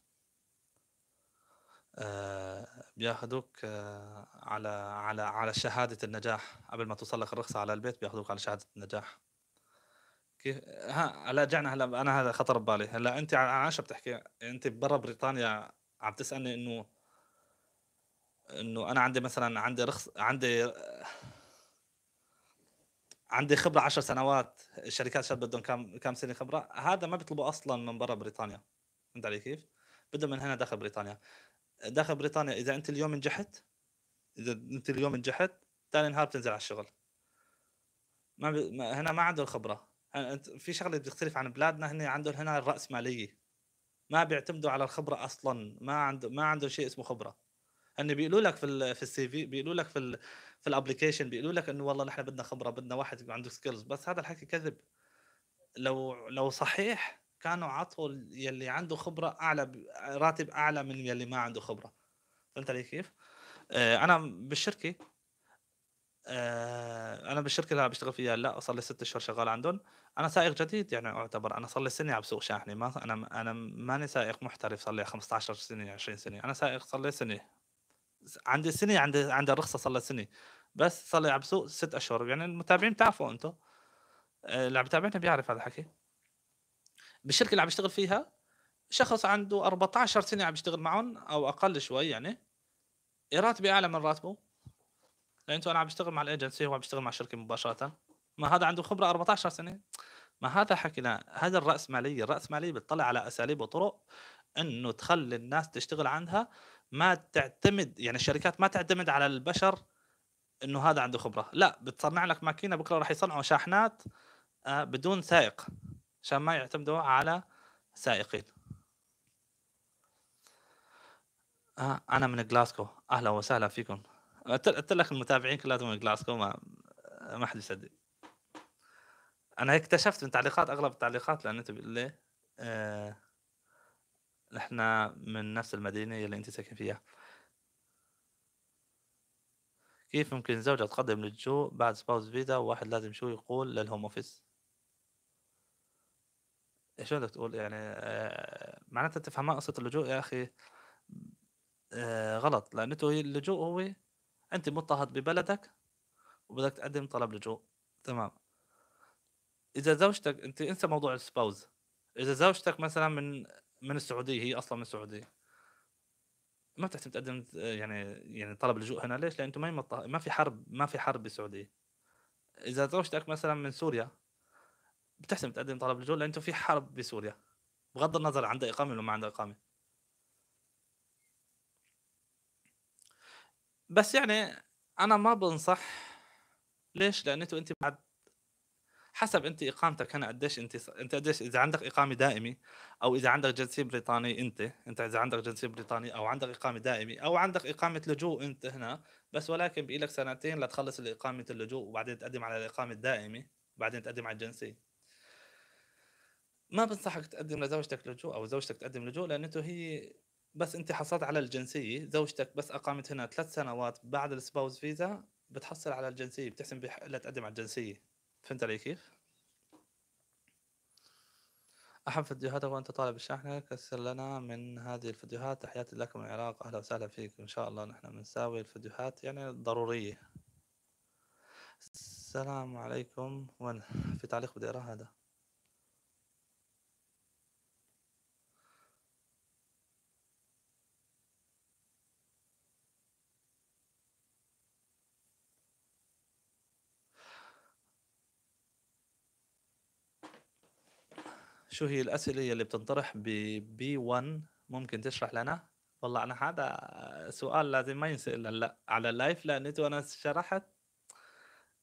آه، بياخذوك آه، على على على شهادة النجاح قبل ما توصل لك الرخصة على البيت بياخذوك على شهادة النجاح كيف ها هلا رجعنا هلا انا هذا خطر ببالي هلا انت عايشه بتحكي انت برا بريطانيا عم تسالني انه انه انا عندي مثلا عندي رخص عندي عندي خبره 10 سنوات الشركات شاد بدهم كم كم سنه خبره هذا ما بيطلبوا اصلا من برا بريطانيا فهمت علي كيف بدهم من هنا داخل بريطانيا داخل بريطانيا اذا انت اليوم نجحت اذا انت اليوم نجحت ثاني نهار بتنزل على الشغل ما, ب... ما هنا ما عنده الخبره في شغله بتختلف عن بلادنا هن عندهم هنا الراسماليه ما بيعتمدوا على الخبره اصلا ما عنده ما عندهم شيء اسمه خبره هن بيقولوا لك في في السي في بيقولوا لك في في الابلكيشن بيقولوا لك انه والله نحن بدنا خبره بدنا واحد يكون عنده سكيلز بس هذا الحكي كذب لو لو صحيح كانوا عطوا يلي عنده خبره اعلى راتب اعلى من يلي ما عنده خبره فهمت علي كيف؟ آه، انا بالشركه آه، انا بالشركه اللي عم بشتغل فيها لا صار لي ست اشهر شغال عندهم انا سائق جديد يعني اعتبر انا صار لي سنه عم بسوق شاحنه ما انا انا ماني سائق محترف صار لي 15 سنه 20 سنه انا سائق صار لي سنه عندي سنه عندي عندي الرخصه صار لي سنه بس صار لي عم بسوق ست اشهر يعني المتابعين بتعرفوا انتم آه، اللي عم يتابعنا بيعرف هذا الحكي بالشركه اللي عم بشتغل فيها شخص عنده 14 سنه عم بيشتغل معهم او اقل شوي يعني راتبي اعلى من راتبه لانه يعني انا عم بشتغل مع الايجنسي وعم عم مع الشركه مباشره ما هذا عنده خبره 14 سنه ما هذا حكينا هذا الراسماليه الراسماليه بتطلع على اساليب وطرق انه تخلي الناس تشتغل عندها ما تعتمد يعني الشركات ما تعتمد على البشر انه هذا عنده خبره لا بتصنع لك ماكينه بكره راح يصنعوا شاحنات آه، بدون سائق عشان ما يعتمدوا على سائقين آه، انا من جلاسكو اهلا وسهلا فيكم قلت لك المتابعين كلهم من جلاسكو ما ما حد يصدق انا اكتشفت من تعليقات اغلب التعليقات لان انت بتقول لي آه من نفس المدينه اللي انت ساكن فيها كيف ممكن زوجة تقدم للجو بعد سباوز فيدا وواحد لازم شو يقول للهوم اوفيس شو بدك تقول يعني آه معناتها تفهم قصة اللجوء يا أخي آه غلط لأنه اللجوء هو انت مضطهد ببلدك وبدك تقدم طلب لجوء تمام اذا زوجتك انت انسى موضوع السباوز اذا زوجتك مثلا من من السعوديه هي اصلا من السعوديه ما بتحسب تقدم يعني يعني طلب لجوء هنا ليش؟ لانه ما مطه... ما في حرب ما في حرب بالسعوديه اذا زوجتك مثلا من سوريا بتحسب تقدم طلب لجوء لانه في حرب بسوريا بغض النظر عندها اقامه ولا ما عندها اقامه بس يعني انا ما بنصح ليش؟ لان انت بعد حسب انت اقامتك هنا قديش انت انت قديش اذا عندك اقامه دائمه او اذا عندك جنسيه بريطانيه انت انت اذا عندك جنسيه بريطانيه او عندك اقامه دائمه او عندك اقامه لجوء انت هنا بس ولكن لك سنتين لتخلص الاقامه اللجوء وبعدين تقدم على الاقامه الدائمه وبعدين تقدم على الجنسيه ما بنصحك تقدم لزوجتك لجوء او زوجتك تقدم لجوء لانه هي بس انت حصلت على الجنسيه زوجتك بس اقامت هنا ثلاث سنوات بعد السباوز فيزا بتحصل على الجنسيه بتحسن لا لها تقدم على الجنسيه فهمت علي كيف؟ احب فيديوهاتك وانت طالب الشحنه كسر لنا من هذه الفيديوهات تحياتي لكم من العراق اهلا وسهلا فيك ان شاء الله نحن بنساوي الفيديوهات يعني ضروريه السلام عليكم وين في تعليق بدي اقرا هذا شو هي الاسئله اللي بتنطرح ب بي 1 ممكن تشرح لنا والله انا هذا سؤال لازم ما ينسال هلا على اللايف لانه انا شرحت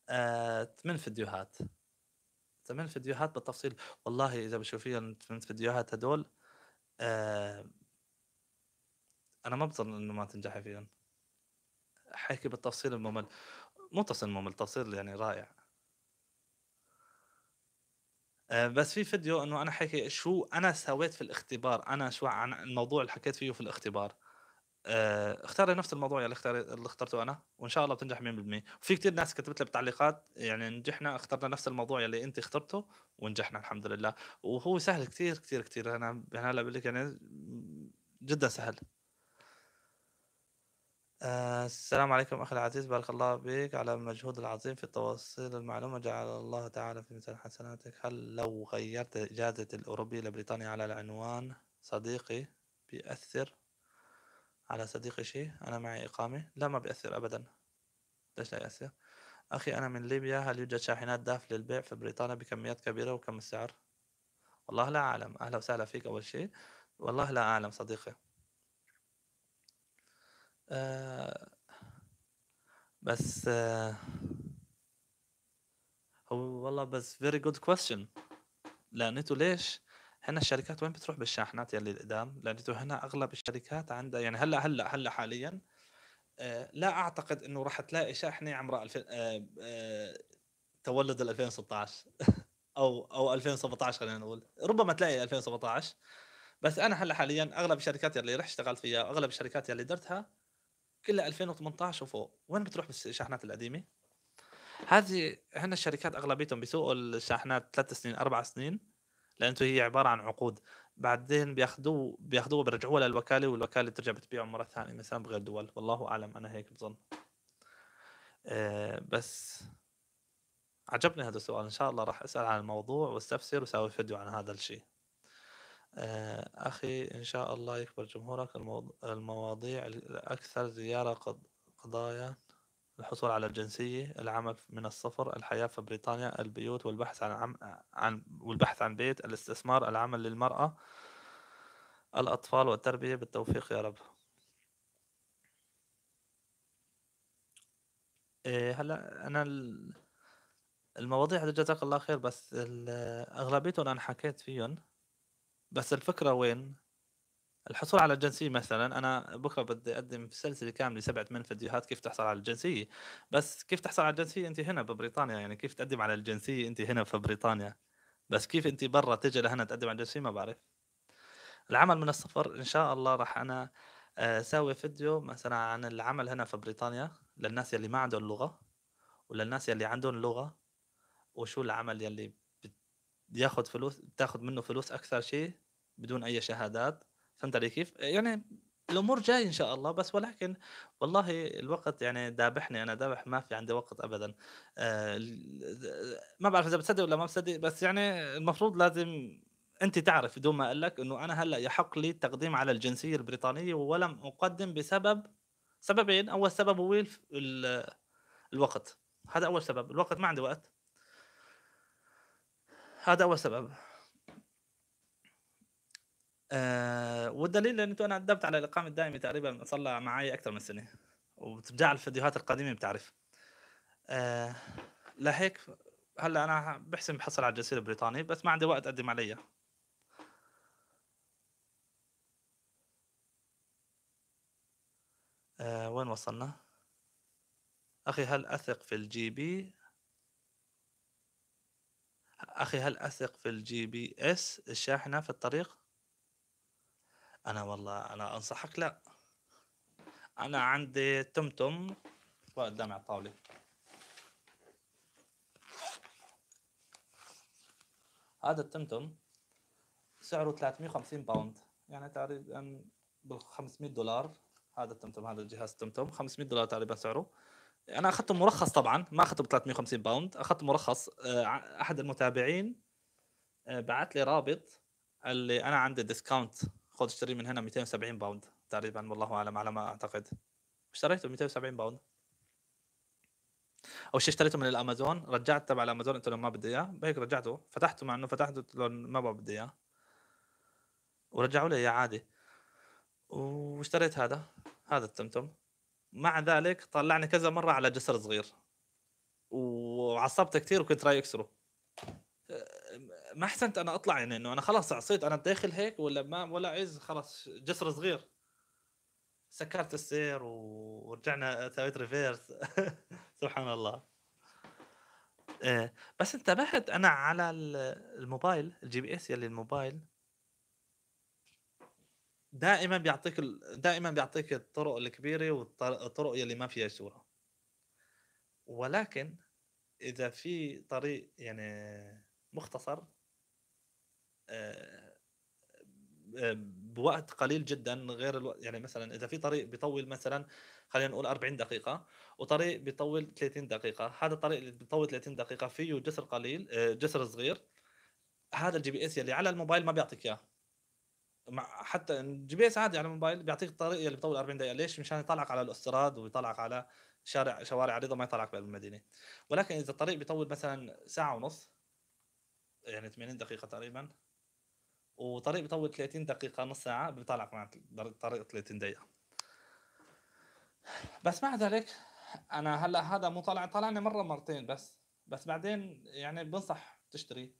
آه، ثمان آه، فيديوهات ثمان فيديوهات بالتفصيل والله اذا بشوفيها ثمان فيديوهات هدول آه، انا ما بظن انه ما تنجحي فيهم حكي بالتفصيل الممل مو تفصيل ممل تفصيل يعني رائع آه، بس في فيديو انه انا حكي شو انا سويت في الاختبار انا شو عن الموضوع اللي حكيت فيه في الاختبار آه، اختاري نفس الموضوع اللي اختار اللي اخترته انا وان شاء الله بتنجح 100% في كثير ناس كتبت لي بالتعليقات يعني نجحنا اخترنا نفس الموضوع اللي انت اخترته ونجحنا الحمد لله وهو سهل كثير كثير كثير انا هلا بقول لك يعني جدا سهل آه، السلام عليكم أخي العزيز بارك الله بك على المجهود العظيم في توصيل المعلومة جعل الله تعالى في ميزان حسناتك هل لو غيرت إجازة الاوروبي لبريطانيا على العنوان صديقي بيأثر على صديقي شيء أنا معي إقامة لا ما بيأثر أبدا ليش لا يأثر أخي أنا من ليبيا هل يوجد شاحنات داف للبيع في بريطانيا بكميات كبيرة وكم السعر والله لا أعلم أهلا وسهلا فيك أول شيء والله لا أعلم صديقي آه، بس آه هو والله بس فيري جود كويستشن لقيته ليش هنا الشركات وين بتروح بالشاحنات يلي قدام لقيته هنا اغلب الشركات عندها يعني هلا هلا هلا حاليا آه، لا اعتقد انه راح تلاقي شاحنه عمرها 2000 آه آه تولد ال 2016 او او 2017 خلينا نقول ربما تلاقي 2017 بس انا هلا حاليا اغلب الشركات اللي رحت اشتغلت فيها اغلب الشركات اللي درتها كلها 2018 وفوق وين بتروح بالشاحنات القديمه هذه هن الشركات اغلبيتهم بيسوقوا الشاحنات ثلاث سنين اربع سنين لانه هي عباره عن عقود بعدين بياخذوه بياخذوه بيرجعوه للوكاله والوكاله ترجع بتبيعه مره ثانيه مثلا بغير دول والله اعلم انا هيك بظن أه بس عجبني هذا السؤال ان شاء الله راح اسال عن الموضوع واستفسر وساوي فيديو عن هذا الشيء آه، أخي إن شاء الله يكبر جمهورك المواضيع الأكثر زيارة قضايا الحصول على الجنسية العمل من الصفر الحياة في بريطانيا البيوت والبحث عن عم... عن والبحث عن بيت الاستثمار العمل للمرأة الأطفال والتربية بالتوفيق يا رب إيه هلا أنا المواضيع جزاك الله خير بس أغلبيتهم أنا حكيت فيهم بس الفكره وين؟ الحصول على الجنسيه مثلا انا بكره بدي اقدم في سلسله كامله سبعه من فيديوهات كيف تحصل على الجنسيه بس كيف تحصل على الجنسيه انت هنا ببريطانيا يعني كيف تقدم على الجنسيه انت هنا في بريطانيا بس كيف انت برا تجي لهنا تقدم على الجنسيه ما بعرف العمل من الصفر ان شاء الله راح انا آه، أسوي فيديو مثلا عن العمل هنا في بريطانيا للناس يلي ما عندهم لغه وللناس يلي عندهم لغه وشو العمل يلي ياخذ فلوس بتاخذ منه فلوس اكثر شيء بدون اي شهادات فهمت علي كيف؟ يعني الامور جاي ان شاء الله بس ولكن والله الوقت يعني دابحني انا دابح ما في عندي وقت ابدا آه، ما بعرف اذا بتصدق ولا ما بتصدق بس يعني المفروض لازم انت تعرف بدون ما اقول لك انه انا هلا يحق لي التقديم على الجنسيه البريطانيه ولم اقدم بسبب سببين اول سبب هو الوقت هذا اول سبب الوقت ما عندي وقت هذا اول سبب آه والدليل لانه انا ندمت على الاقامه الدائمه تقريبا صلى معي اكثر من سنه وبترجع الفيديوهات القديمه بتعرف آه لهيك هلا انا بحسن بحصل على الجنسيه البريطانيه بس ما عندي وقت اقدم عليها آه وين وصلنا؟ اخي هل اثق في الجي بي اخي هل اثق في الجي بي اس الشاحنه في الطريق انا والله انا انصحك لا انا عندي تمتم قدام على الطاوله هذا التمتم سعره 350 باوند يعني تقريبا ب 500 دولار هذا التمتم هذا الجهاز التمتم 500 دولار تقريبا سعره انا اخذت مرخص طبعا ما اخذته ب 350 باوند اخذت مرخص آه، احد المتابعين آه، بعث لي رابط قال لي انا عندي ديسكاونت خذ اشتري من هنا 270 باوند تقريبا والله اعلم على ما اعتقد اشتريته 270 باوند او شيء اشتريته من الامازون رجعت تبع الامازون قلت لهم ما بدي اياه هيك رجعته فتحته مع انه فتحته قلت لهم ما بقى بدي اياه ورجعوا لي اياه عادي واشتريت هذا هذا التمتم مع ذلك طلعني كذا مره على جسر صغير وعصبت كثير وكنت رايح اكسره أه، ما احسنت انا اطلع يعني انه انا خلاص عصيت انا داخل هيك ولا ما ولا عز خلاص جسر صغير سكرت السير ورجعنا سويت ريفيرس سبحان الله أه، بس انتبهت انا على الموبايل الجي بي اس يلي الموبايل دائما بيعطيك ال... دائما بيعطيك الطرق الكبيره والطرق يلي ما فيها سوره ولكن اذا في طريق يعني مختصر آه، آه، بوقت قليل جدا غير الوقت يعني مثلا اذا في طريق بيطول مثلا خلينا نقول 40 دقيقة وطريق بيطول 30 دقيقة، هذا الطريق اللي بيطول 30 دقيقة فيه جسر قليل آه، جسر صغير هذا الجي بي اس يلي على الموبايل ما بيعطيك اياه مع حتى الجي بي اس عادي على الموبايل بيعطيك الطريق اللي بيطول 40 دقيقه ليش مشان يطلعك على الاستراد ويطلعك على شارع شوارع عريضه ما يطلعك بقلب المدينه ولكن اذا الطريق بيطول مثلا ساعه ونص يعني 80 دقيقه تقريبا وطريق بيطول 30 دقيقه نص ساعه بيطلعك معك طريق 30 دقيقه بس مع ذلك انا هلا هذا مو طالع طالعني مره مرتين بس بس بعدين يعني بنصح تشتري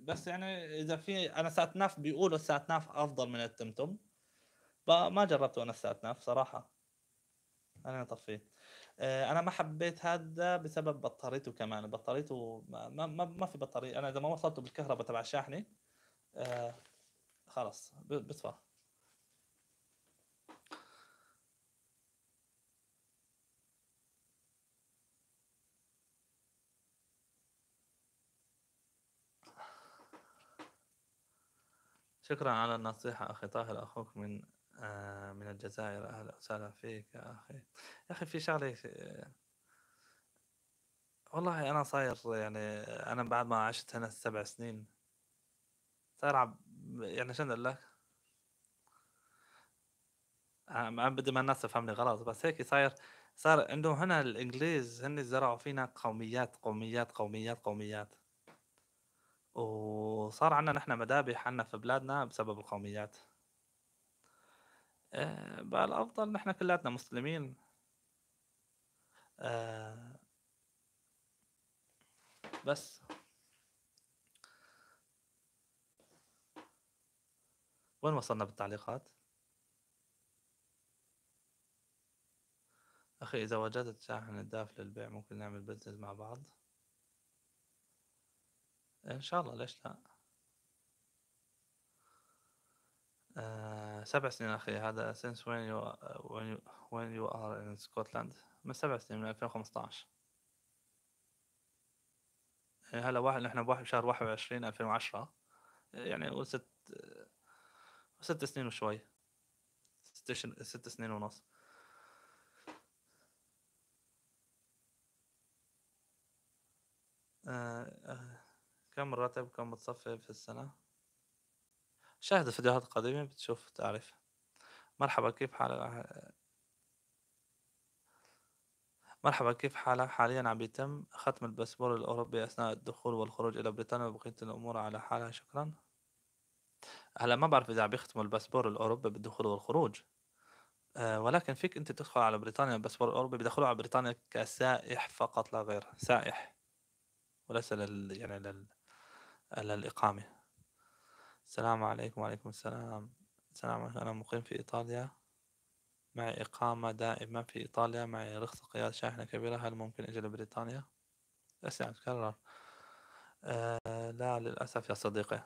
بس يعني اذا في انا ساتناف بيقولوا ناف افضل من التمتم ما جربته انا ناف صراحه انا طفيت آه، انا ما حبيت هذا بسبب بطاريته كمان بطاريته ما, ما, ما في بطاريه انا اذا ما وصلته بالكهرباء تبع الشاحنه آه، خلاص بصفى شكرا على النصيحة أخي طاهر أخوك من آه من الجزائر أهلا وسهلا فيك يا أخي يا أخي في شغلة آه، والله أنا صاير يعني أنا بعد ما عشت هنا سبع سنين صاير عب... يعني شنو أقول لك آه، بدي ما الناس تفهمني غلط بس هيك صاير صار عندهم هنا الإنجليز هن زرعوا فينا قوميات قوميات قوميات قوميات وصار عنا نحن مذابح عنا في بلادنا بسبب القوميات آه، بقى الأفضل نحن كلاتنا مسلمين آه، بس وين وصلنا بالتعليقات؟ أخي إذا وجدت شاحن الداف للبيع ممكن نعمل بزنس مع بعض ان شاء الله ليش لا آه، سبع سنين اخي هذا سينس وين يو وين يو وين يو ار ان سكوتلاند من سبع سنين من 2015 يعني هلا واحد نحن بواحد بشهر 21 2010 يعني وست ست سنين وشوي ست شن... ست سنين ونص آه آه كم الراتب كم بتصفي في السنة؟ شاهد الفيديوهات القديمة بتشوف تعرف مرحبا كيف حالك مرحبا كيف حالك حاليا عم يتم ختم الباسبور الأوروبي أثناء الدخول والخروج إلى بريطانيا وبقية الأمور على حالها شكرا هلا ما بعرف إذا عم يختموا الباسبور الأوروبي بالدخول والخروج أه ولكن فيك أنت تدخل على بريطانيا الباسبور الأوروبي بدخلوا على بريطانيا كسائح فقط لا غير سائح وليس لل يعني لل الإقامة السلام عليكم وعليكم السلام السلام عليكم أنا مقيم في إيطاليا معي إقامة دائمة في إيطاليا معي رخصة قيادة شاحنة كبيرة هل ممكن أجي لبريطانيا؟ أسئلة نعم، تكرر أه لا للأسف يا صديقي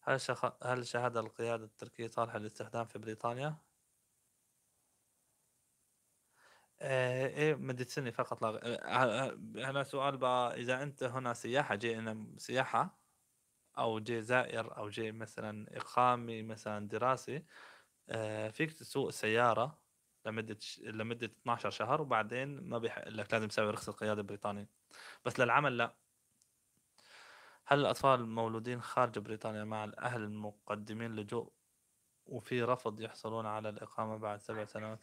هل شخ... هل شهادة القيادة التركية صالحة للاستخدام في بريطانيا؟ آه، إيه مدة سنة فقط لا انا آه، آه، سؤال بقى إذا أنت هنا سياحة جاي سياحة او جاي زائر او جاي مثلا اقامي مثلا دراسي آه، فيك تسوق سياره لمده لمده 12 شهر وبعدين ما بيحق لك لازم تسوي رخصه قياده بريطانيه بس للعمل لا هل الاطفال المولودين خارج بريطانيا مع الاهل المقدمين لجوء وفي رفض يحصلون على الاقامه بعد سبع سنوات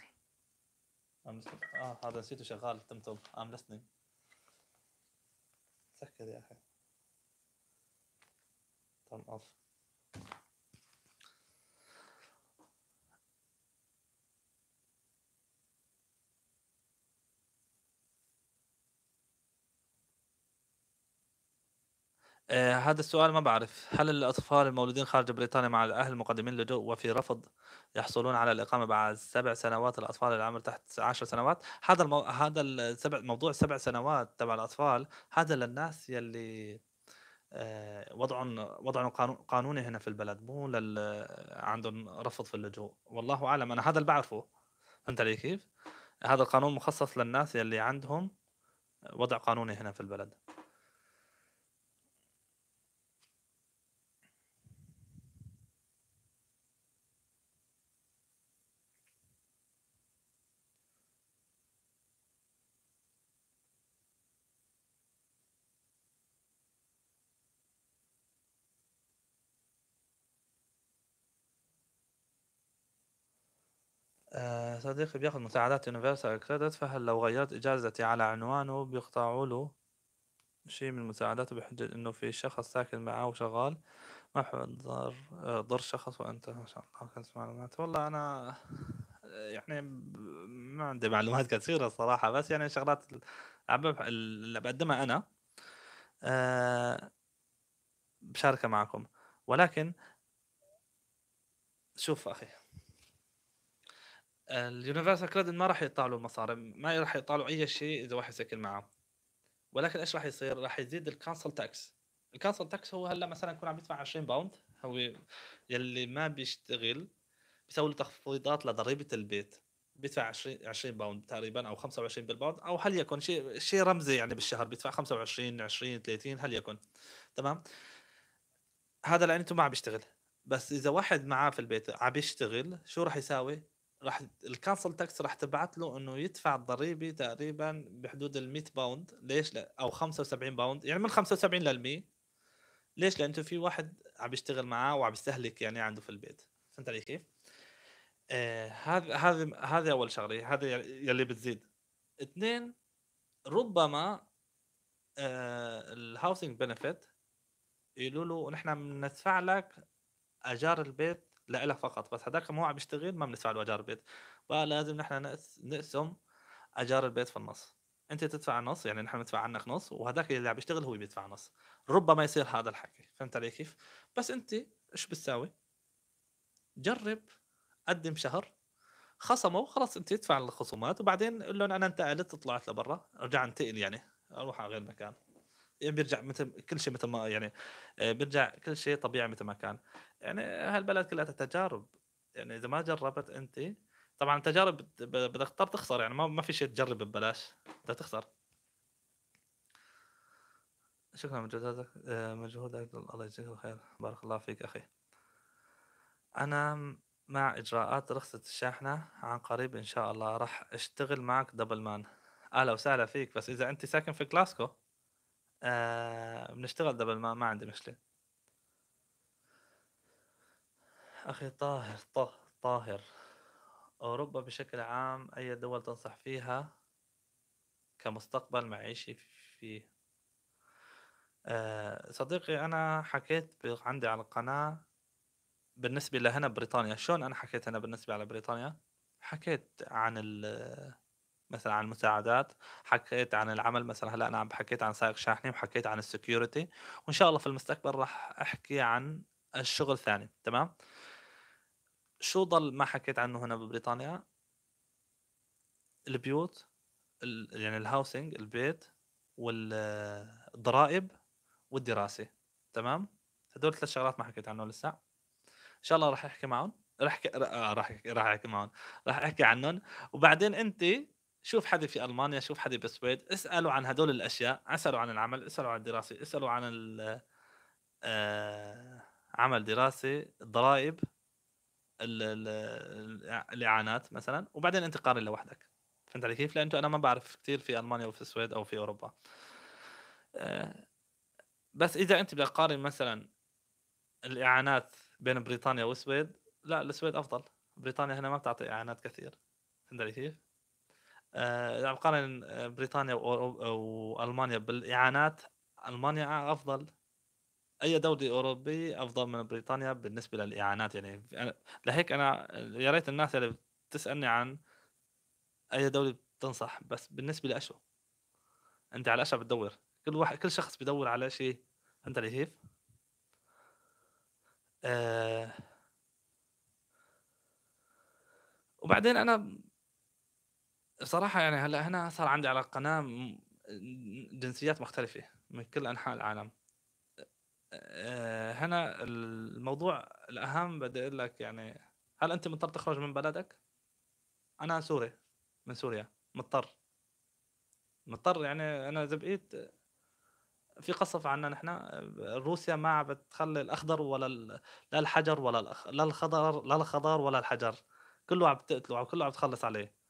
اه هذا نسيته شغال تمتم لسنينج سكر يا اخي Dann auf. آه هذا السؤال ما بعرف هل الأطفال المولودين خارج بريطانيا مع الأهل مقدمين لجوء وفي رفض يحصلون على الإقامة بعد سبع سنوات الأطفال العمر تحت عشر سنوات هذا المو... هذا السبع... موضوع سبع سنوات تبع الأطفال هذا للناس يلي آه، وضع وضع قانوني هنا في البلد مو لل عندهم رفض في اللجوء والله اعلم انا هذا اللي بعرفه فهمت علي كيف؟ هذا القانون مخصص للناس اللي عندهم وضع قانوني هنا في البلد صديقي بياخد مساعدات يونيفرسال كريدت فهل لو غيرت إجازتي على عنوانه بيقطعوا له شيء من مساعداته بحجة إنه في شخص ساكن معاه وشغال ما حضر ضر شخص وانت ما شاء الله معلومات والله أنا يعني ما عندي معلومات كثيرة الصراحة بس يعني شغلات اللي بقدمها أنا آه، بشاركها معكم ولكن شوف أخي اليونيفرسال كريدت ما راح له مصاري ما راح له اي شيء اذا واحد سكن معاه ولكن ايش راح يصير؟ راح يزيد الكانسل تاكس الكانسل تاكس هو هلا مثلا يكون عم يدفع 20 باوند هو يلي ما بيشتغل بيسوي له تخفيضات لضريبه البيت بيدفع 20 20 باوند تقريبا او 25 بالباوند او هل يكن شيء شيء رمزي يعني بالشهر بيدفع 25 20 30 هل يكن تمام هذا لانه ما عم بيشتغل بس اذا واحد معاه في البيت عم بيشتغل شو راح يساوي؟ راح الكانسل تاكس راح تبعت له انه يدفع الضريبه تقريبا بحدود ال 100 باوند ليش لا او 75 باوند يعني من 75 لل 100 ليش لانه في واحد عم بيشتغل معاه وعم بيستهلك يعني عنده في البيت فهمت علي كيف؟ هذا آه، هذا هذا اول شغله هذا يلي بتزيد اثنين ربما آه، الهاوسنج بنفيت يقولوا له نحن بندفع لك اجار البيت لإلك فقط بس هذاك ما هو عم يشتغل ما بندفع له اجار البيت فلازم نحن نقسم اجار البيت في النص انت تدفع نص يعني نحن ندفع عنك نص وهذاك اللي عم يشتغل هو بيدفع نص ربما يصير هذا الحكي فهمت علي كيف بس انت ايش بتساوي جرب قدم شهر خصمه خلص انت تدفع الخصومات وبعدين قول لهم انا انتقلت طلعت لبرا ارجع انتقل يعني اروح على غير مكان يعني بيرجع مثل كل شيء مثل ما يعني آه، بيرجع كل شيء طبيعي مثل ما كان يعني هالبلد كلها تجارب يعني اذا ما جربت انت طبعا تجارب بدك تضطر تخسر يعني ما ما في شيء تجرب ببلاش بدك تخسر شكرا مجهودك آه، مجهودك الله يجزيك الخير بارك الله فيك اخي انا مع اجراءات رخصة الشاحنة عن قريب ان شاء الله راح اشتغل معك دبل مان اهلا وسهلا فيك بس اذا انت ساكن في كلاسكو آه، بنشتغل دبل ما ما عندي مشكله اخي طاهر طه طاهر اوروبا بشكل عام اي دول تنصح فيها كمستقبل معيشي فيه آه صديقي انا حكيت عندي على القناه بالنسبه لهنا بريطانيا شلون انا حكيت هنا بالنسبه على بريطانيا حكيت عن ال مثلا عن المساعدات حكيت عن العمل مثلا هلا انا عم حكيت عن سائق شاحنه وحكيت عن السكيورتي وان شاء الله في المستقبل راح احكي عن الشغل ثاني تمام شو ضل ما حكيت عنه هنا ببريطانيا البيوت يعني الهاوسنج البيت والضرائب والدراسه تمام هدول ثلاث شغلات ما حكيت عنهم لسه ان شاء الله راح احكي معهم راح احكي راح احكي معهم راح احكي عنهم وبعدين انت شوف حدا في المانيا شوف حدا بالسويد اسالوا عن هدول الاشياء اسالوا عن العمل اسالوا عن الدراسه اسالوا عن آه، عمل دراسه الضرائب الاعانات مثلا وبعدين انت قارن لوحدك فهمت علي كيف؟ لانه انا ما بعرف كثير في المانيا وفي السويد او في اوروبا آه، بس اذا انت بدك تقارن مثلا الاعانات بين بريطانيا والسويد لا السويد افضل بريطانيا هنا ما بتعطي اعانات كثير فهمت علي كيف؟ لما آه، قارن آه، بريطانيا والمانيا بالاعانات المانيا افضل اي دوله اوروبي افضل من بريطانيا بالنسبه للاعانات يعني لهيك انا يا ريت الناس اللي بتسالني عن اي دوله بتنصح بس بالنسبه لاشو انت على اشو بتدور كل واحد كل شخص بدور على شيء انت اللي هيف أه وبعدين انا صراحه يعني هلا هنا صار عندي على القناه جنسيات مختلفه من كل انحاء العالم آه، هنا الموضوع الاهم بدي اقول لك يعني هل انت مضطر تخرج من بلدك؟ انا سوري من سوريا مضطر مضطر يعني انا اذا بقيت في قصف عنا نحن روسيا ما عم بتخلي الاخضر ولا لا الحجر ولا لا الخضر لا الخضار ولا الحجر كله عم بتقتله كله عم بتخلص عليه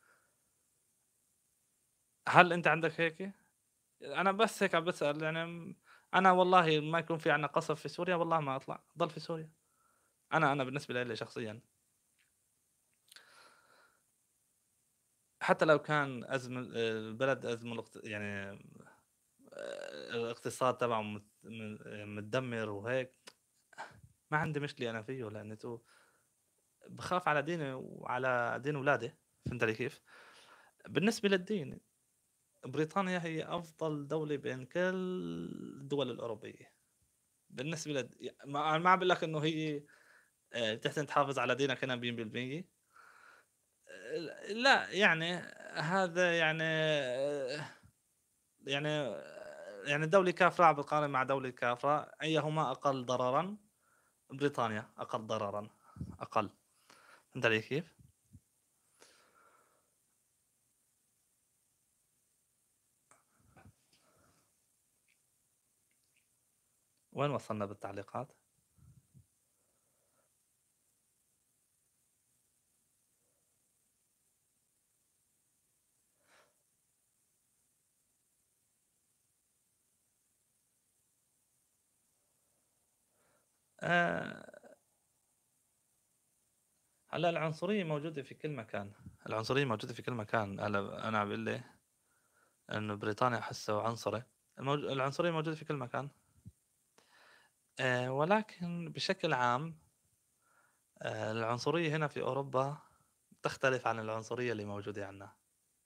هل انت عندك هيك؟ انا بس هيك عم بسال يعني انا والله ما يكون في عنا قصف في سوريا والله ما اطلع ضل في سوريا انا انا بالنسبه لي شخصيا حتى لو كان ازمه البلد ازمه يعني الاقتصاد تبعه متدمر وهيك ما عندي مشكله انا فيه لانه بخاف على ديني وعلى دين اولادي فهمت علي كيف؟ بالنسبه للدين بريطانيا هي افضل دوله بين كل الدول الاوروبيه بالنسبه ل ما ما عم بقول لك انه هي آه، بتحسن تحافظ على دينك هنا 100% لا يعني هذا يعني يعني يعني دولة كافرة عم بتقارن مع دولة كافرة أيهما أقل ضررا؟ بريطانيا أقل ضررا أقل فهمت علي كيف؟ وين وصلنا بالتعليقات؟ آه هلا العنصرية موجودة في كل مكان العنصرية موجودة في كل مكان هلا أنا عم بقول لي إنه بريطانيا حسه عنصري العنصرية موجودة في كل مكان آه، ولكن بشكل عام آه، العنصرية هنا في أوروبا تختلف عن العنصرية اللي موجودة عندنا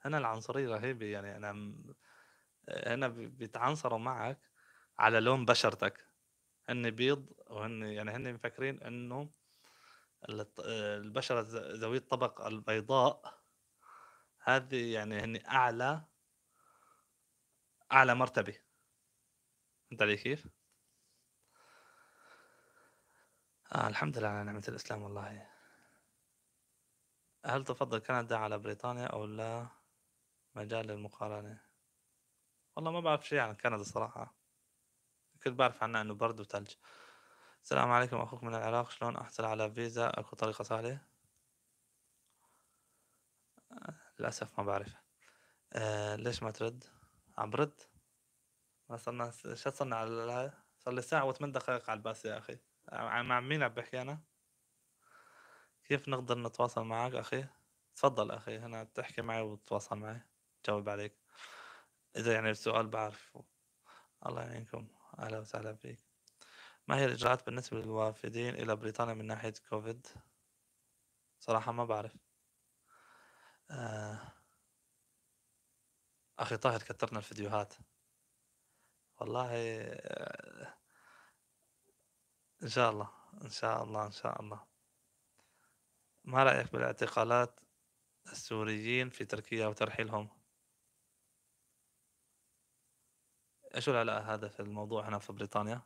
هنا العنصرية رهيبة يعني أنا آه، هنا بيتعنصروا معك على لون بشرتك هن بيض وهن يعني هن مفكرين انه البشرة ذوي الطبقة البيضاء هذه يعني هن أعلى أعلى مرتبة أنت لي كيف؟ آه الحمد لله على نعمة الإسلام والله هل تفضل كندا على بريطانيا أو لا مجال للمقارنة والله ما بعرف شيء عن كندا صراحة كنت بعرف عنها إنه برد وثلج السلام عليكم أخوك من العراق شلون أحصل على فيزا أكو طريقة سهلة آه، للأسف ما بعرف أه ليش ما ترد عم برد ما صرنا شو صرنا على صار لي ساعة وثمان دقائق على الباس يا أخي مع مين عم بحكي أنا؟ كيف نقدر نتواصل معك أخي؟ تفضل أخي هنا تحكي معي وتتواصل معي جاوب عليك إذا يعني السؤال بعرفه الله يعينكم أهلا وسهلا فيك ما هي الإجراءات بالنسبة للوافدين إلى بريطانيا من ناحية كوفيد؟ صراحة ما بعرف آه. أخي طاهر كترنا الفيديوهات والله آه. إن شاء الله إن شاء الله إن شاء الله ما رأيك بالاعتقالات السوريين في تركيا وترحيلهم إيش العلاقة هذا في الموضوع هنا في بريطانيا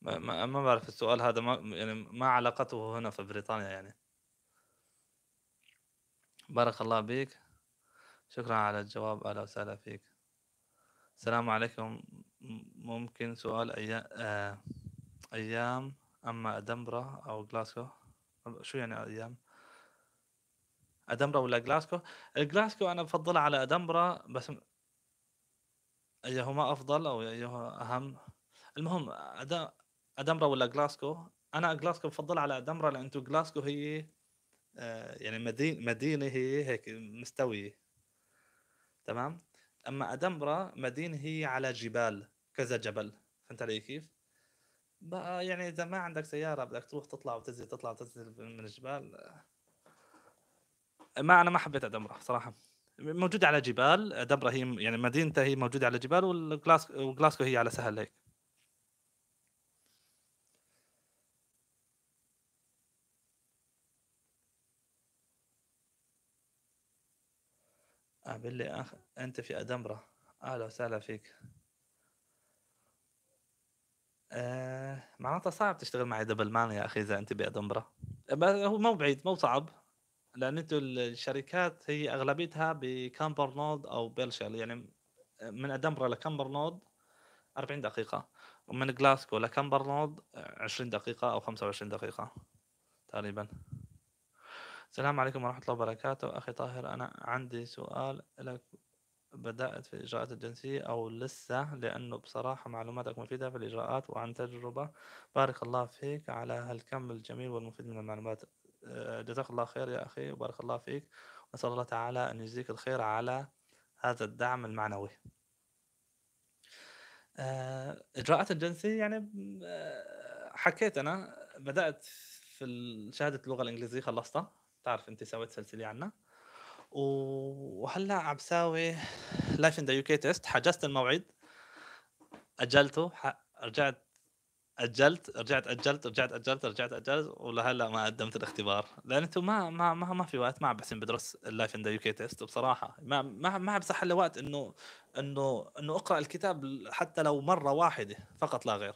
ما ما بعرف السؤال هذا ما يعني ما علاقته هنا في بريطانيا يعني بارك الله بيك شكرا على الجواب أهلا وسهلا فيك السلام عليكم ممكن سؤال آه، أيام أما ادمبرا أو جلاسكو شو يعني أيام؟ ادمبرا ولا جلاسكو؟ جلاسكو أنا بفضلها على ادمبرا بس أيهما أفضل أو أيهما أهم؟ المهم ادمبرا ولا جلاسكو؟ أنا جلاسكو بفضلها على ادمبرا لأن جلاسكو هي آه، يعني مدينة مدينة هي هيك مستوية تمام؟ اما ادمبرا مدينه هي على جبال كذا جبل فهمت علي كيف؟ بقى يعني اذا ما عندك سياره بدك تروح تطلع وتنزل تطلع وتنزل من الجبال ما انا ما حبيت ادمبرا صراحه موجوده على جبال ادمبرا هي يعني مدينتها هي موجوده على جبال وغلاسكو هي على سهل هيك قابل لي اخر أنت في أدمرة أهلا وسهلا فيك آه معناتها صعب تشتغل معي دبل مان يا أخي إذا أنت بأدمرة هو مو بعيد مو صعب لأن انتو الشركات هي أغلبيتها بكامبرنود أو بيرشل يعني من لكامبر لكامبرنود 40 دقيقة ومن جلاسكو لكامبرنود 20 دقيقة أو 25 دقيقة تقريبا السلام عليكم ورحمة الله وبركاته أخي طاهر أنا عندي سؤال لك بدأت في الإجراءات الجنسية أو لسه لأنه بصراحة معلوماتك مفيدة في الإجراءات وعن تجربة بارك الله فيك على هالكم الجميل والمفيد من المعلومات آه، جزاك الله خير يا أخي وبارك الله فيك نسأل الله تعالى أن يجزيك الخير على هذا الدعم المعنوي آه، إجراءات الجنسية يعني آه، حكيت أنا بدأت في شهادة اللغة الإنجليزية خلصتها تعرف أنت سويت سلسلة عنها وهلا عم ساوي لايف ان ذا يو كي تيست حجزت الموعد اجلته رجعت اجلت رجعت اجلت رجعت اجلت رجعت اجلت ولهلا ما قدمت الاختبار لانه ما ما ما, ما في وقت ما عم بحسن بدرس اللايف ان ذا يو كي تيست بصراحه ما ما ما عم بصح الا وقت انه انه انه اقرا الكتاب حتى لو مره واحده فقط لا غير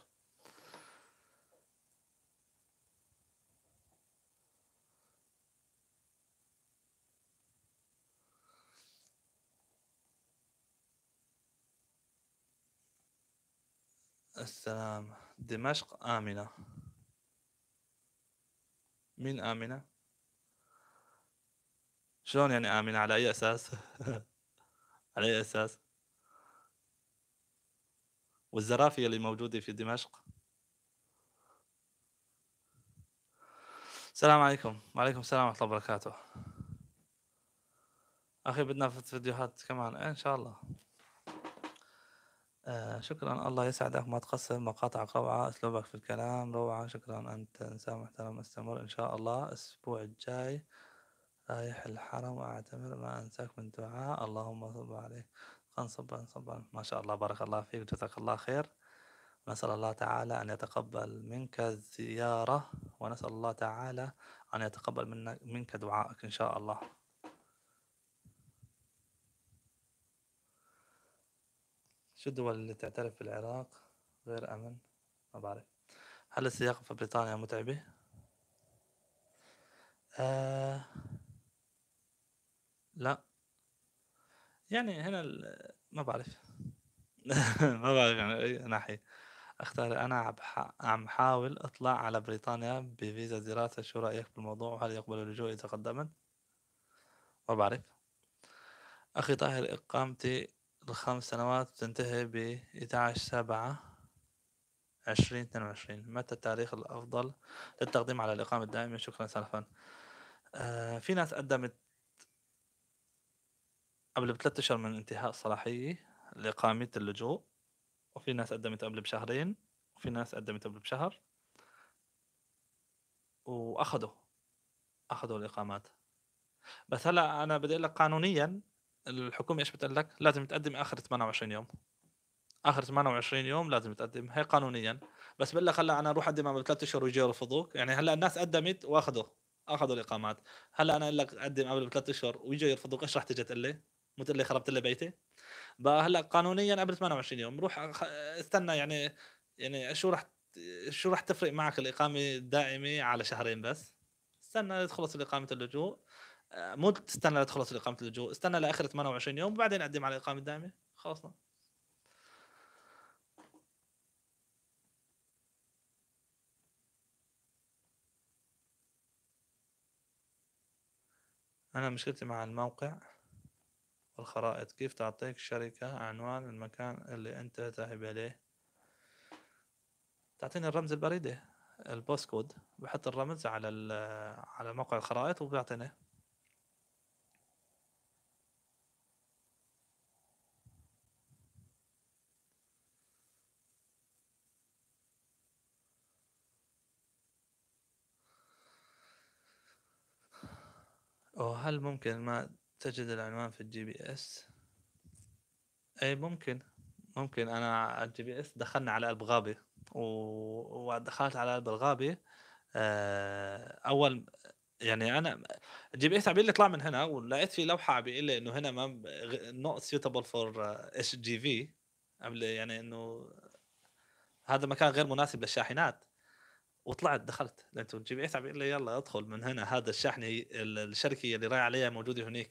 السلام دمشق آمنة مين آمنة؟ شلون يعني آمنة على أي أساس؟ على أي أساس؟ والزرافية اللي موجودة في دمشق السلام عليكم وعليكم السلام ورحمة الله وبركاته أخي بدنا فيديوهات كمان إن شاء الله آه شكرا الله يسعدك ما تقصر مقاطعك روعة أسلوبك في الكلام روعة شكرا أنت إنسان محترم استمر إن شاء الله الأسبوع الجاي رايح الحرم وأعتمر ما أنساك من دعاء اللهم صب عليك كان صبا صبا ما شاء الله بارك الله فيك جزاك الله خير نسأل الله تعالى أن يتقبل منك الزيارة ونسأل الله تعالى أن يتقبل منك دعائك إن شاء الله شو الدول اللي تعترف بالعراق غير أمن؟ ما بعرف هل السياق في بريطانيا متعبة؟ آه لا يعني هنا ما بعرف ما بعرف يعني ناحية اختار انا عم عم حاول اطلع على بريطانيا بفيزا دراسة شو رأيك بالموضوع وهل يقبل اللجوء اذا قدمت ما بعرف اخي طاهر اقامتي الخمس سنوات تنتهي ب 11 سبعة 2022 متى التاريخ الأفضل للتقديم على الإقامة الدائمة شكرا سلفا آه في ناس قدمت قبل بثلاث أشهر من انتهاء الصلاحية لإقامة اللجوء وفي ناس قدمت قبل بشهرين وفي ناس قدمت قبل بشهر وأخذوا أخذوا الإقامات بس هلا أنا بدي أقول لك قانونيا الحكومه ايش بتقول لك؟ لازم تقدم اخر 28 يوم اخر 28 يوم لازم تقدم هي قانونيا بس بقول لك هلا انا اروح اقدم قبل ثلاث اشهر ويجي يرفضوك يعني هلا الناس قدمت واخذوا اخذوا الاقامات هلا انا اقول لك قدم قبل ثلاث اشهر ويجي يرفضوك ايش رح تيجي تقول لي؟ مو تقول لي خربت لي بيتي؟ هلا قانونيا قبل 28 يوم روح استنى يعني يعني شو رح شو رح تفرق معك الاقامه الدائمه على شهرين بس؟ استنى تخلص الاقامه اللجوء مو تستنى لتخلص اقامه اللجوء استنى لاخر 28 يوم وبعدين قدم على الاقامه الدائمه خلصنا أنا مشكلتي مع الموقع والخرائط كيف تعطيك الشركة عنوان المكان اللي أنت ذاهب إليه تعطيني الرمز البريدة البوست كود بحط الرمز على على موقع الخرائط وبيعطيني وهل ممكن ما تجد العنوان في الجي بي اس اي ممكن ممكن انا الجي بي اس دخلنا على قلب غابه و... ودخلت على قلب الغابه آه، اول يعني انا الجي بي اس عم لي من هنا ولقيت في لوحه عم بيقول لي انه هنا ما نوت سيوتابل فور اتش جي في يعني انه هذا مكان غير مناسب للشاحنات وطلعت دخلت لانه جي بي اس عم يقول لي يلا ادخل من هنا هذا الشحن الشركه اللي راي عليها موجوده هناك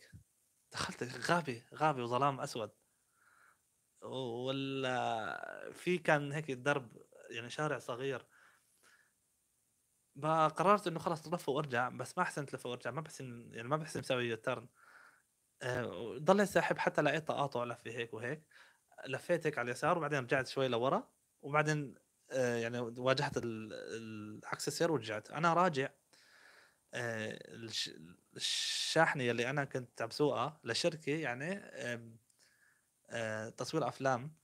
دخلت غابه غابه وظلام اسود ولا في كان هيك درب يعني شارع صغير فقررت قررت انه خلص لف وارجع بس ما احسنت لف وارجع ما بحسن يعني ما بحسن مسوي ترن ضل آه، ضليت ساحب حتى لقيت تقاطع لفه هيك وهيك لفيت هيك على اليسار وبعدين رجعت شوي لورا وبعدين آه، يعني واجهت العكس السير ورجعت انا راجع آه، الشاحنه اللي انا كنت عم بسوقها لشركه يعني آه، تصوير افلام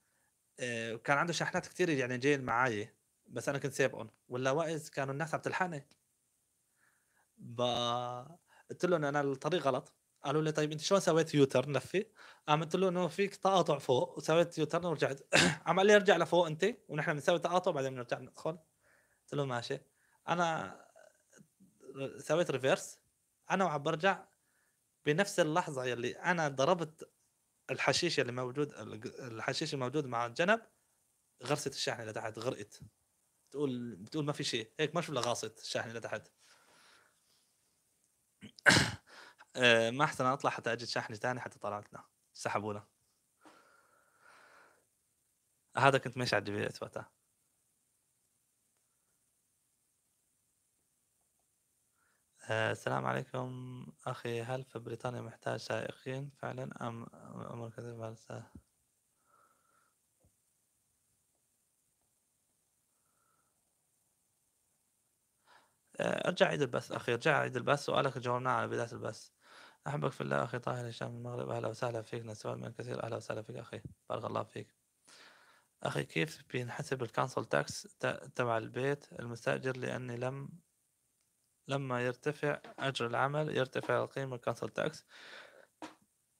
كان عنده شاحنات كثير يعني جايين معي بس انا كنت سابقهم ولا وقت كانوا الناس عم تلحقني قلت لهم انا الطريق غلط قالوا لي طيب انت شلون سويت يوتر لفي؟ قامت له انه فيك تقاطع فوق وسويت يوتر ورجعت عم قال لي ارجع لفوق انت ونحن بنسوي تقاطع بعدين بنرجع ندخل قلت له ماشي انا سويت ريفيرس انا وعم برجع بنفس اللحظه يلي انا ضربت الحشيش اللي موجود الحشيش الموجود مع الجنب غرست الشاحنه لتحت غرقت بتقول بتقول ما في شيء هيك ما شو غاصت الشاحنه لتحت آه، ما احسن اطلع حتى اجد شحن ثاني حتى طلعتنا سحبونا هذا كنت ماشي على الجبيل وقتها آه، السلام عليكم اخي هل في بريطانيا محتاج سائقين فعلا ام امر كثير مارسه آه، ارجع عيد البث اخي ارجع عيد البث سؤالك جاوبناه على بدايه البث أحبك في الله أخي طاهر هشام من المغرب أهلا وسهلا فيك نسوان من كثير أهلا وسهلا فيك أخي بارك الله فيك أخي كيف بينحسب الكانسل تاكس تبع البيت المستأجر لأني لم لما يرتفع أجر العمل يرتفع القيمة الكانسل تاكس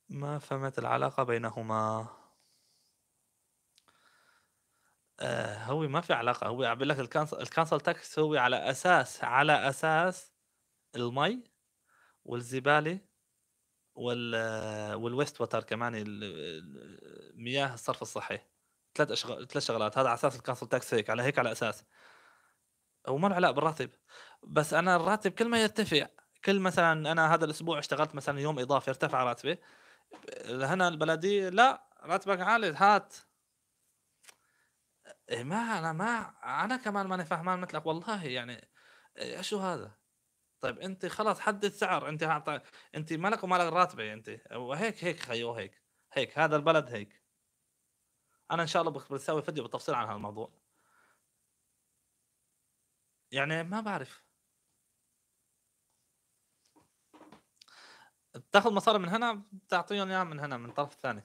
ما فهمت العلاقة بينهما آه هو ما في علاقة هو عم لك الكانسل الكانسل تاكس هو على أساس على أساس المي والزبالة وال والويست وتر كمان مياه الصرف الصحي ثلاث اشغال ثلاث شغلات هذا على اساس الكونسل تاكس هيك على هيك على اساس هو ما له علاقه بالراتب بس انا الراتب كل ما يرتفع كل مثلا انا هذا الاسبوع اشتغلت مثلا يوم اضافي ارتفع راتبي هنا البلديه لا راتبك عالي هات إيه، ما انا ما انا كمان ماني فهمان مثلك والله يعني إيه، شو هذا طيب انت خلاص حدد سعر انت حط... طيب انت مالك ومالك راتبه انت وهيك هيك خيو هيك هيك هذا البلد هيك انا ان شاء الله بسوي فيديو بالتفصيل عن هالموضوع يعني ما بعرف بتاخذ مصاري من هنا بتعطيهم اياها من هنا من الطرف الثاني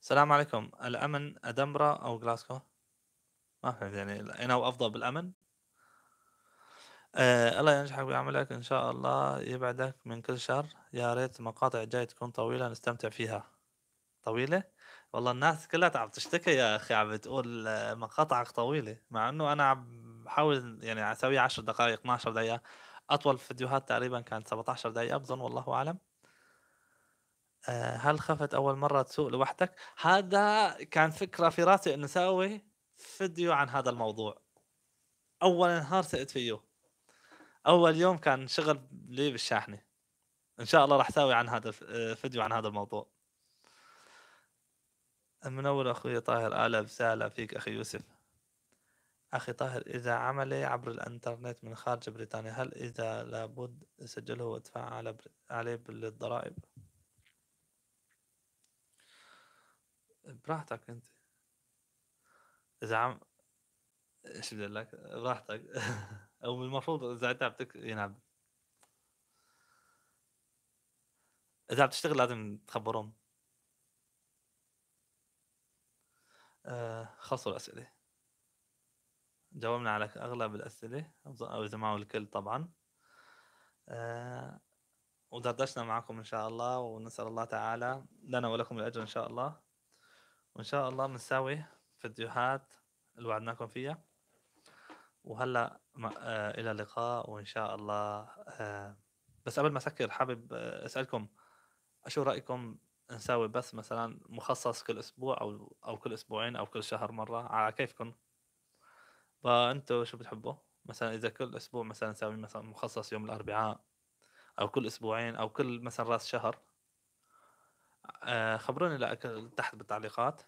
السلام عليكم الامن ادمره او جلاسكو ما فهمت يعني انا افضل بالامن آه الله ينجحك بعملك إن شاء الله، يبعدك من كل شر، يا ريت المقاطع الجاية تكون طويلة نستمتع فيها. طويلة؟ والله الناس كلها عم تشتكي يا أخي عم بتقول آه، مقاطعك طويلة، مع إنه أنا عم بحاول يعني اسوي 10 دقايق، 12 دقيقة، أطول فيديوهات تقريبًا كانت 17 دقيقة بظن والله أعلم. آه، هل خفت أول مرّة تسوق لوحدك؟ هذا كان فكرة في راسي إنه اسوي فيديو عن هذا الموضوع. أول نهار سِقت فيه. اول يوم كان شغل لي بالشاحنه ان شاء الله راح اسوي عن هذا آه، فيديو عن هذا الموضوع من اول اخوي طاهر اهلا وسهلا فيك اخي يوسف اخي طاهر اذا عملي عبر الانترنت من خارج بريطانيا هل اذا لابد اسجله وادفع على بر... عليه بالضرائب براحتك انت اذا عم ايش بدي لك براحتك او المفروض اذا انت بتك... يعني اذا بتشتغل لازم تخبرهم آه خلصوا الاسئله جاوبنا على اغلب الاسئله او اذا معه الكل طبعا آه ودردشنا معكم ان شاء الله ونسال الله تعالى لنا ولكم الاجر ان شاء الله وان شاء الله بنساوي فيديوهات اللي وعدناكم فيها وهلا آه الى اللقاء وان شاء الله آه بس قبل ما اسكر حابب آه اسالكم شو رايكم نساوي بث مثلا مخصص كل اسبوع او او كل اسبوعين او كل شهر مره على كيفكم فانتوا شو بتحبوا مثلا اذا كل اسبوع مثلا نساوي مثلا مخصص يوم الاربعاء او كل اسبوعين او كل مثلا راس شهر آه، خبروني تحت بالتعليقات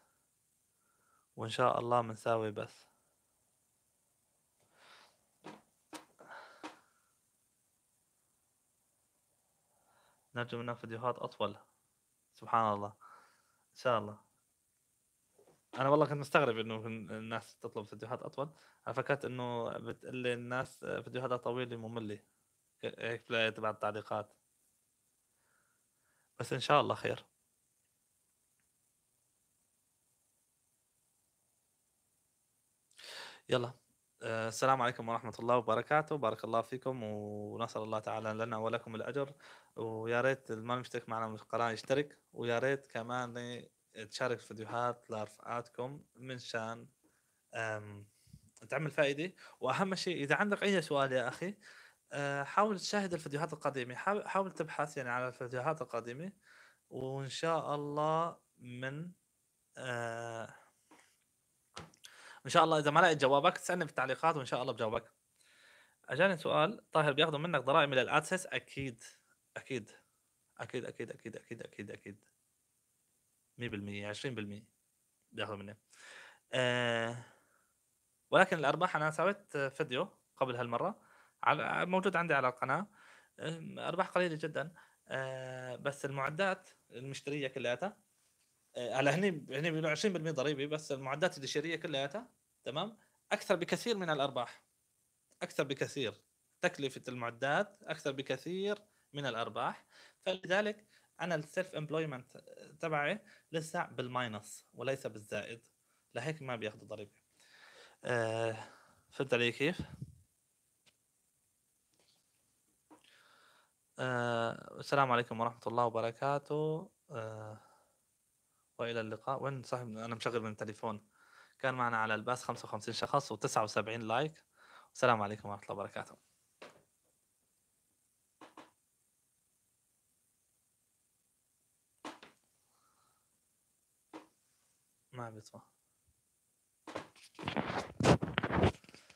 وان شاء الله بنساوي بث نرجو منها فيديوهات اطول سبحان الله ان شاء الله انا والله كنت مستغرب انه الناس تطلب فيديوهات اطول انا فكرت انه بتقلي الناس فيديوهاتها طويله ممله هيك طلعت بعد التعليقات بس ان شاء الله خير يلا آه، السلام عليكم ورحمة الله وبركاته بارك الله فيكم ونسأل الله تعالى لنا ولكم الأجر ويا ريت ما مشترك معنا في القناة يشترك ويا ريت كمان تشارك فيديوهات لرفقاتكم من شان تعمل فائدة وأهم شيء إذا عندك أي سؤال يا أخي آه، حاول تشاهد الفيديوهات القديمة حاول تبحث يعني على الفيديوهات القديمة وإن شاء الله من آه، وان شاء الله اذا ما لقيت جوابك تسالني في التعليقات وان شاء الله بجاوبك اجاني سؤال طاهر بياخذوا منك ضرائب من الادسس اكيد اكيد اكيد اكيد اكيد اكيد اكيد اكيد 100% 20% بياخذوا مني أه ولكن الارباح انا سويت فيديو قبل هالمره على موجود عندي على القناه آه، ارباح قليله جدا أه بس المعدات المشتريه كلياتها على آه، هني هني بيقولوا 20% ضريبه بس المعدات الدشريه كلياتها تمام اكثر بكثير من الارباح اكثر بكثير تكلفه المعدات اكثر بكثير من الارباح فلذلك انا السيلف امبلويمنت تبعي لسه بالماينس وليس بالزائد لهيك ما بياخذوا ضريبه آه، فهمت علي كيف؟ آه، السلام عليكم ورحمه الله وبركاته أه والى اللقاء وين صاحب انا مشغل من التليفون كان معنا على الباس 55 شخص و79 لايك السلام عليكم ورحمه الله وبركاته ما بيطلع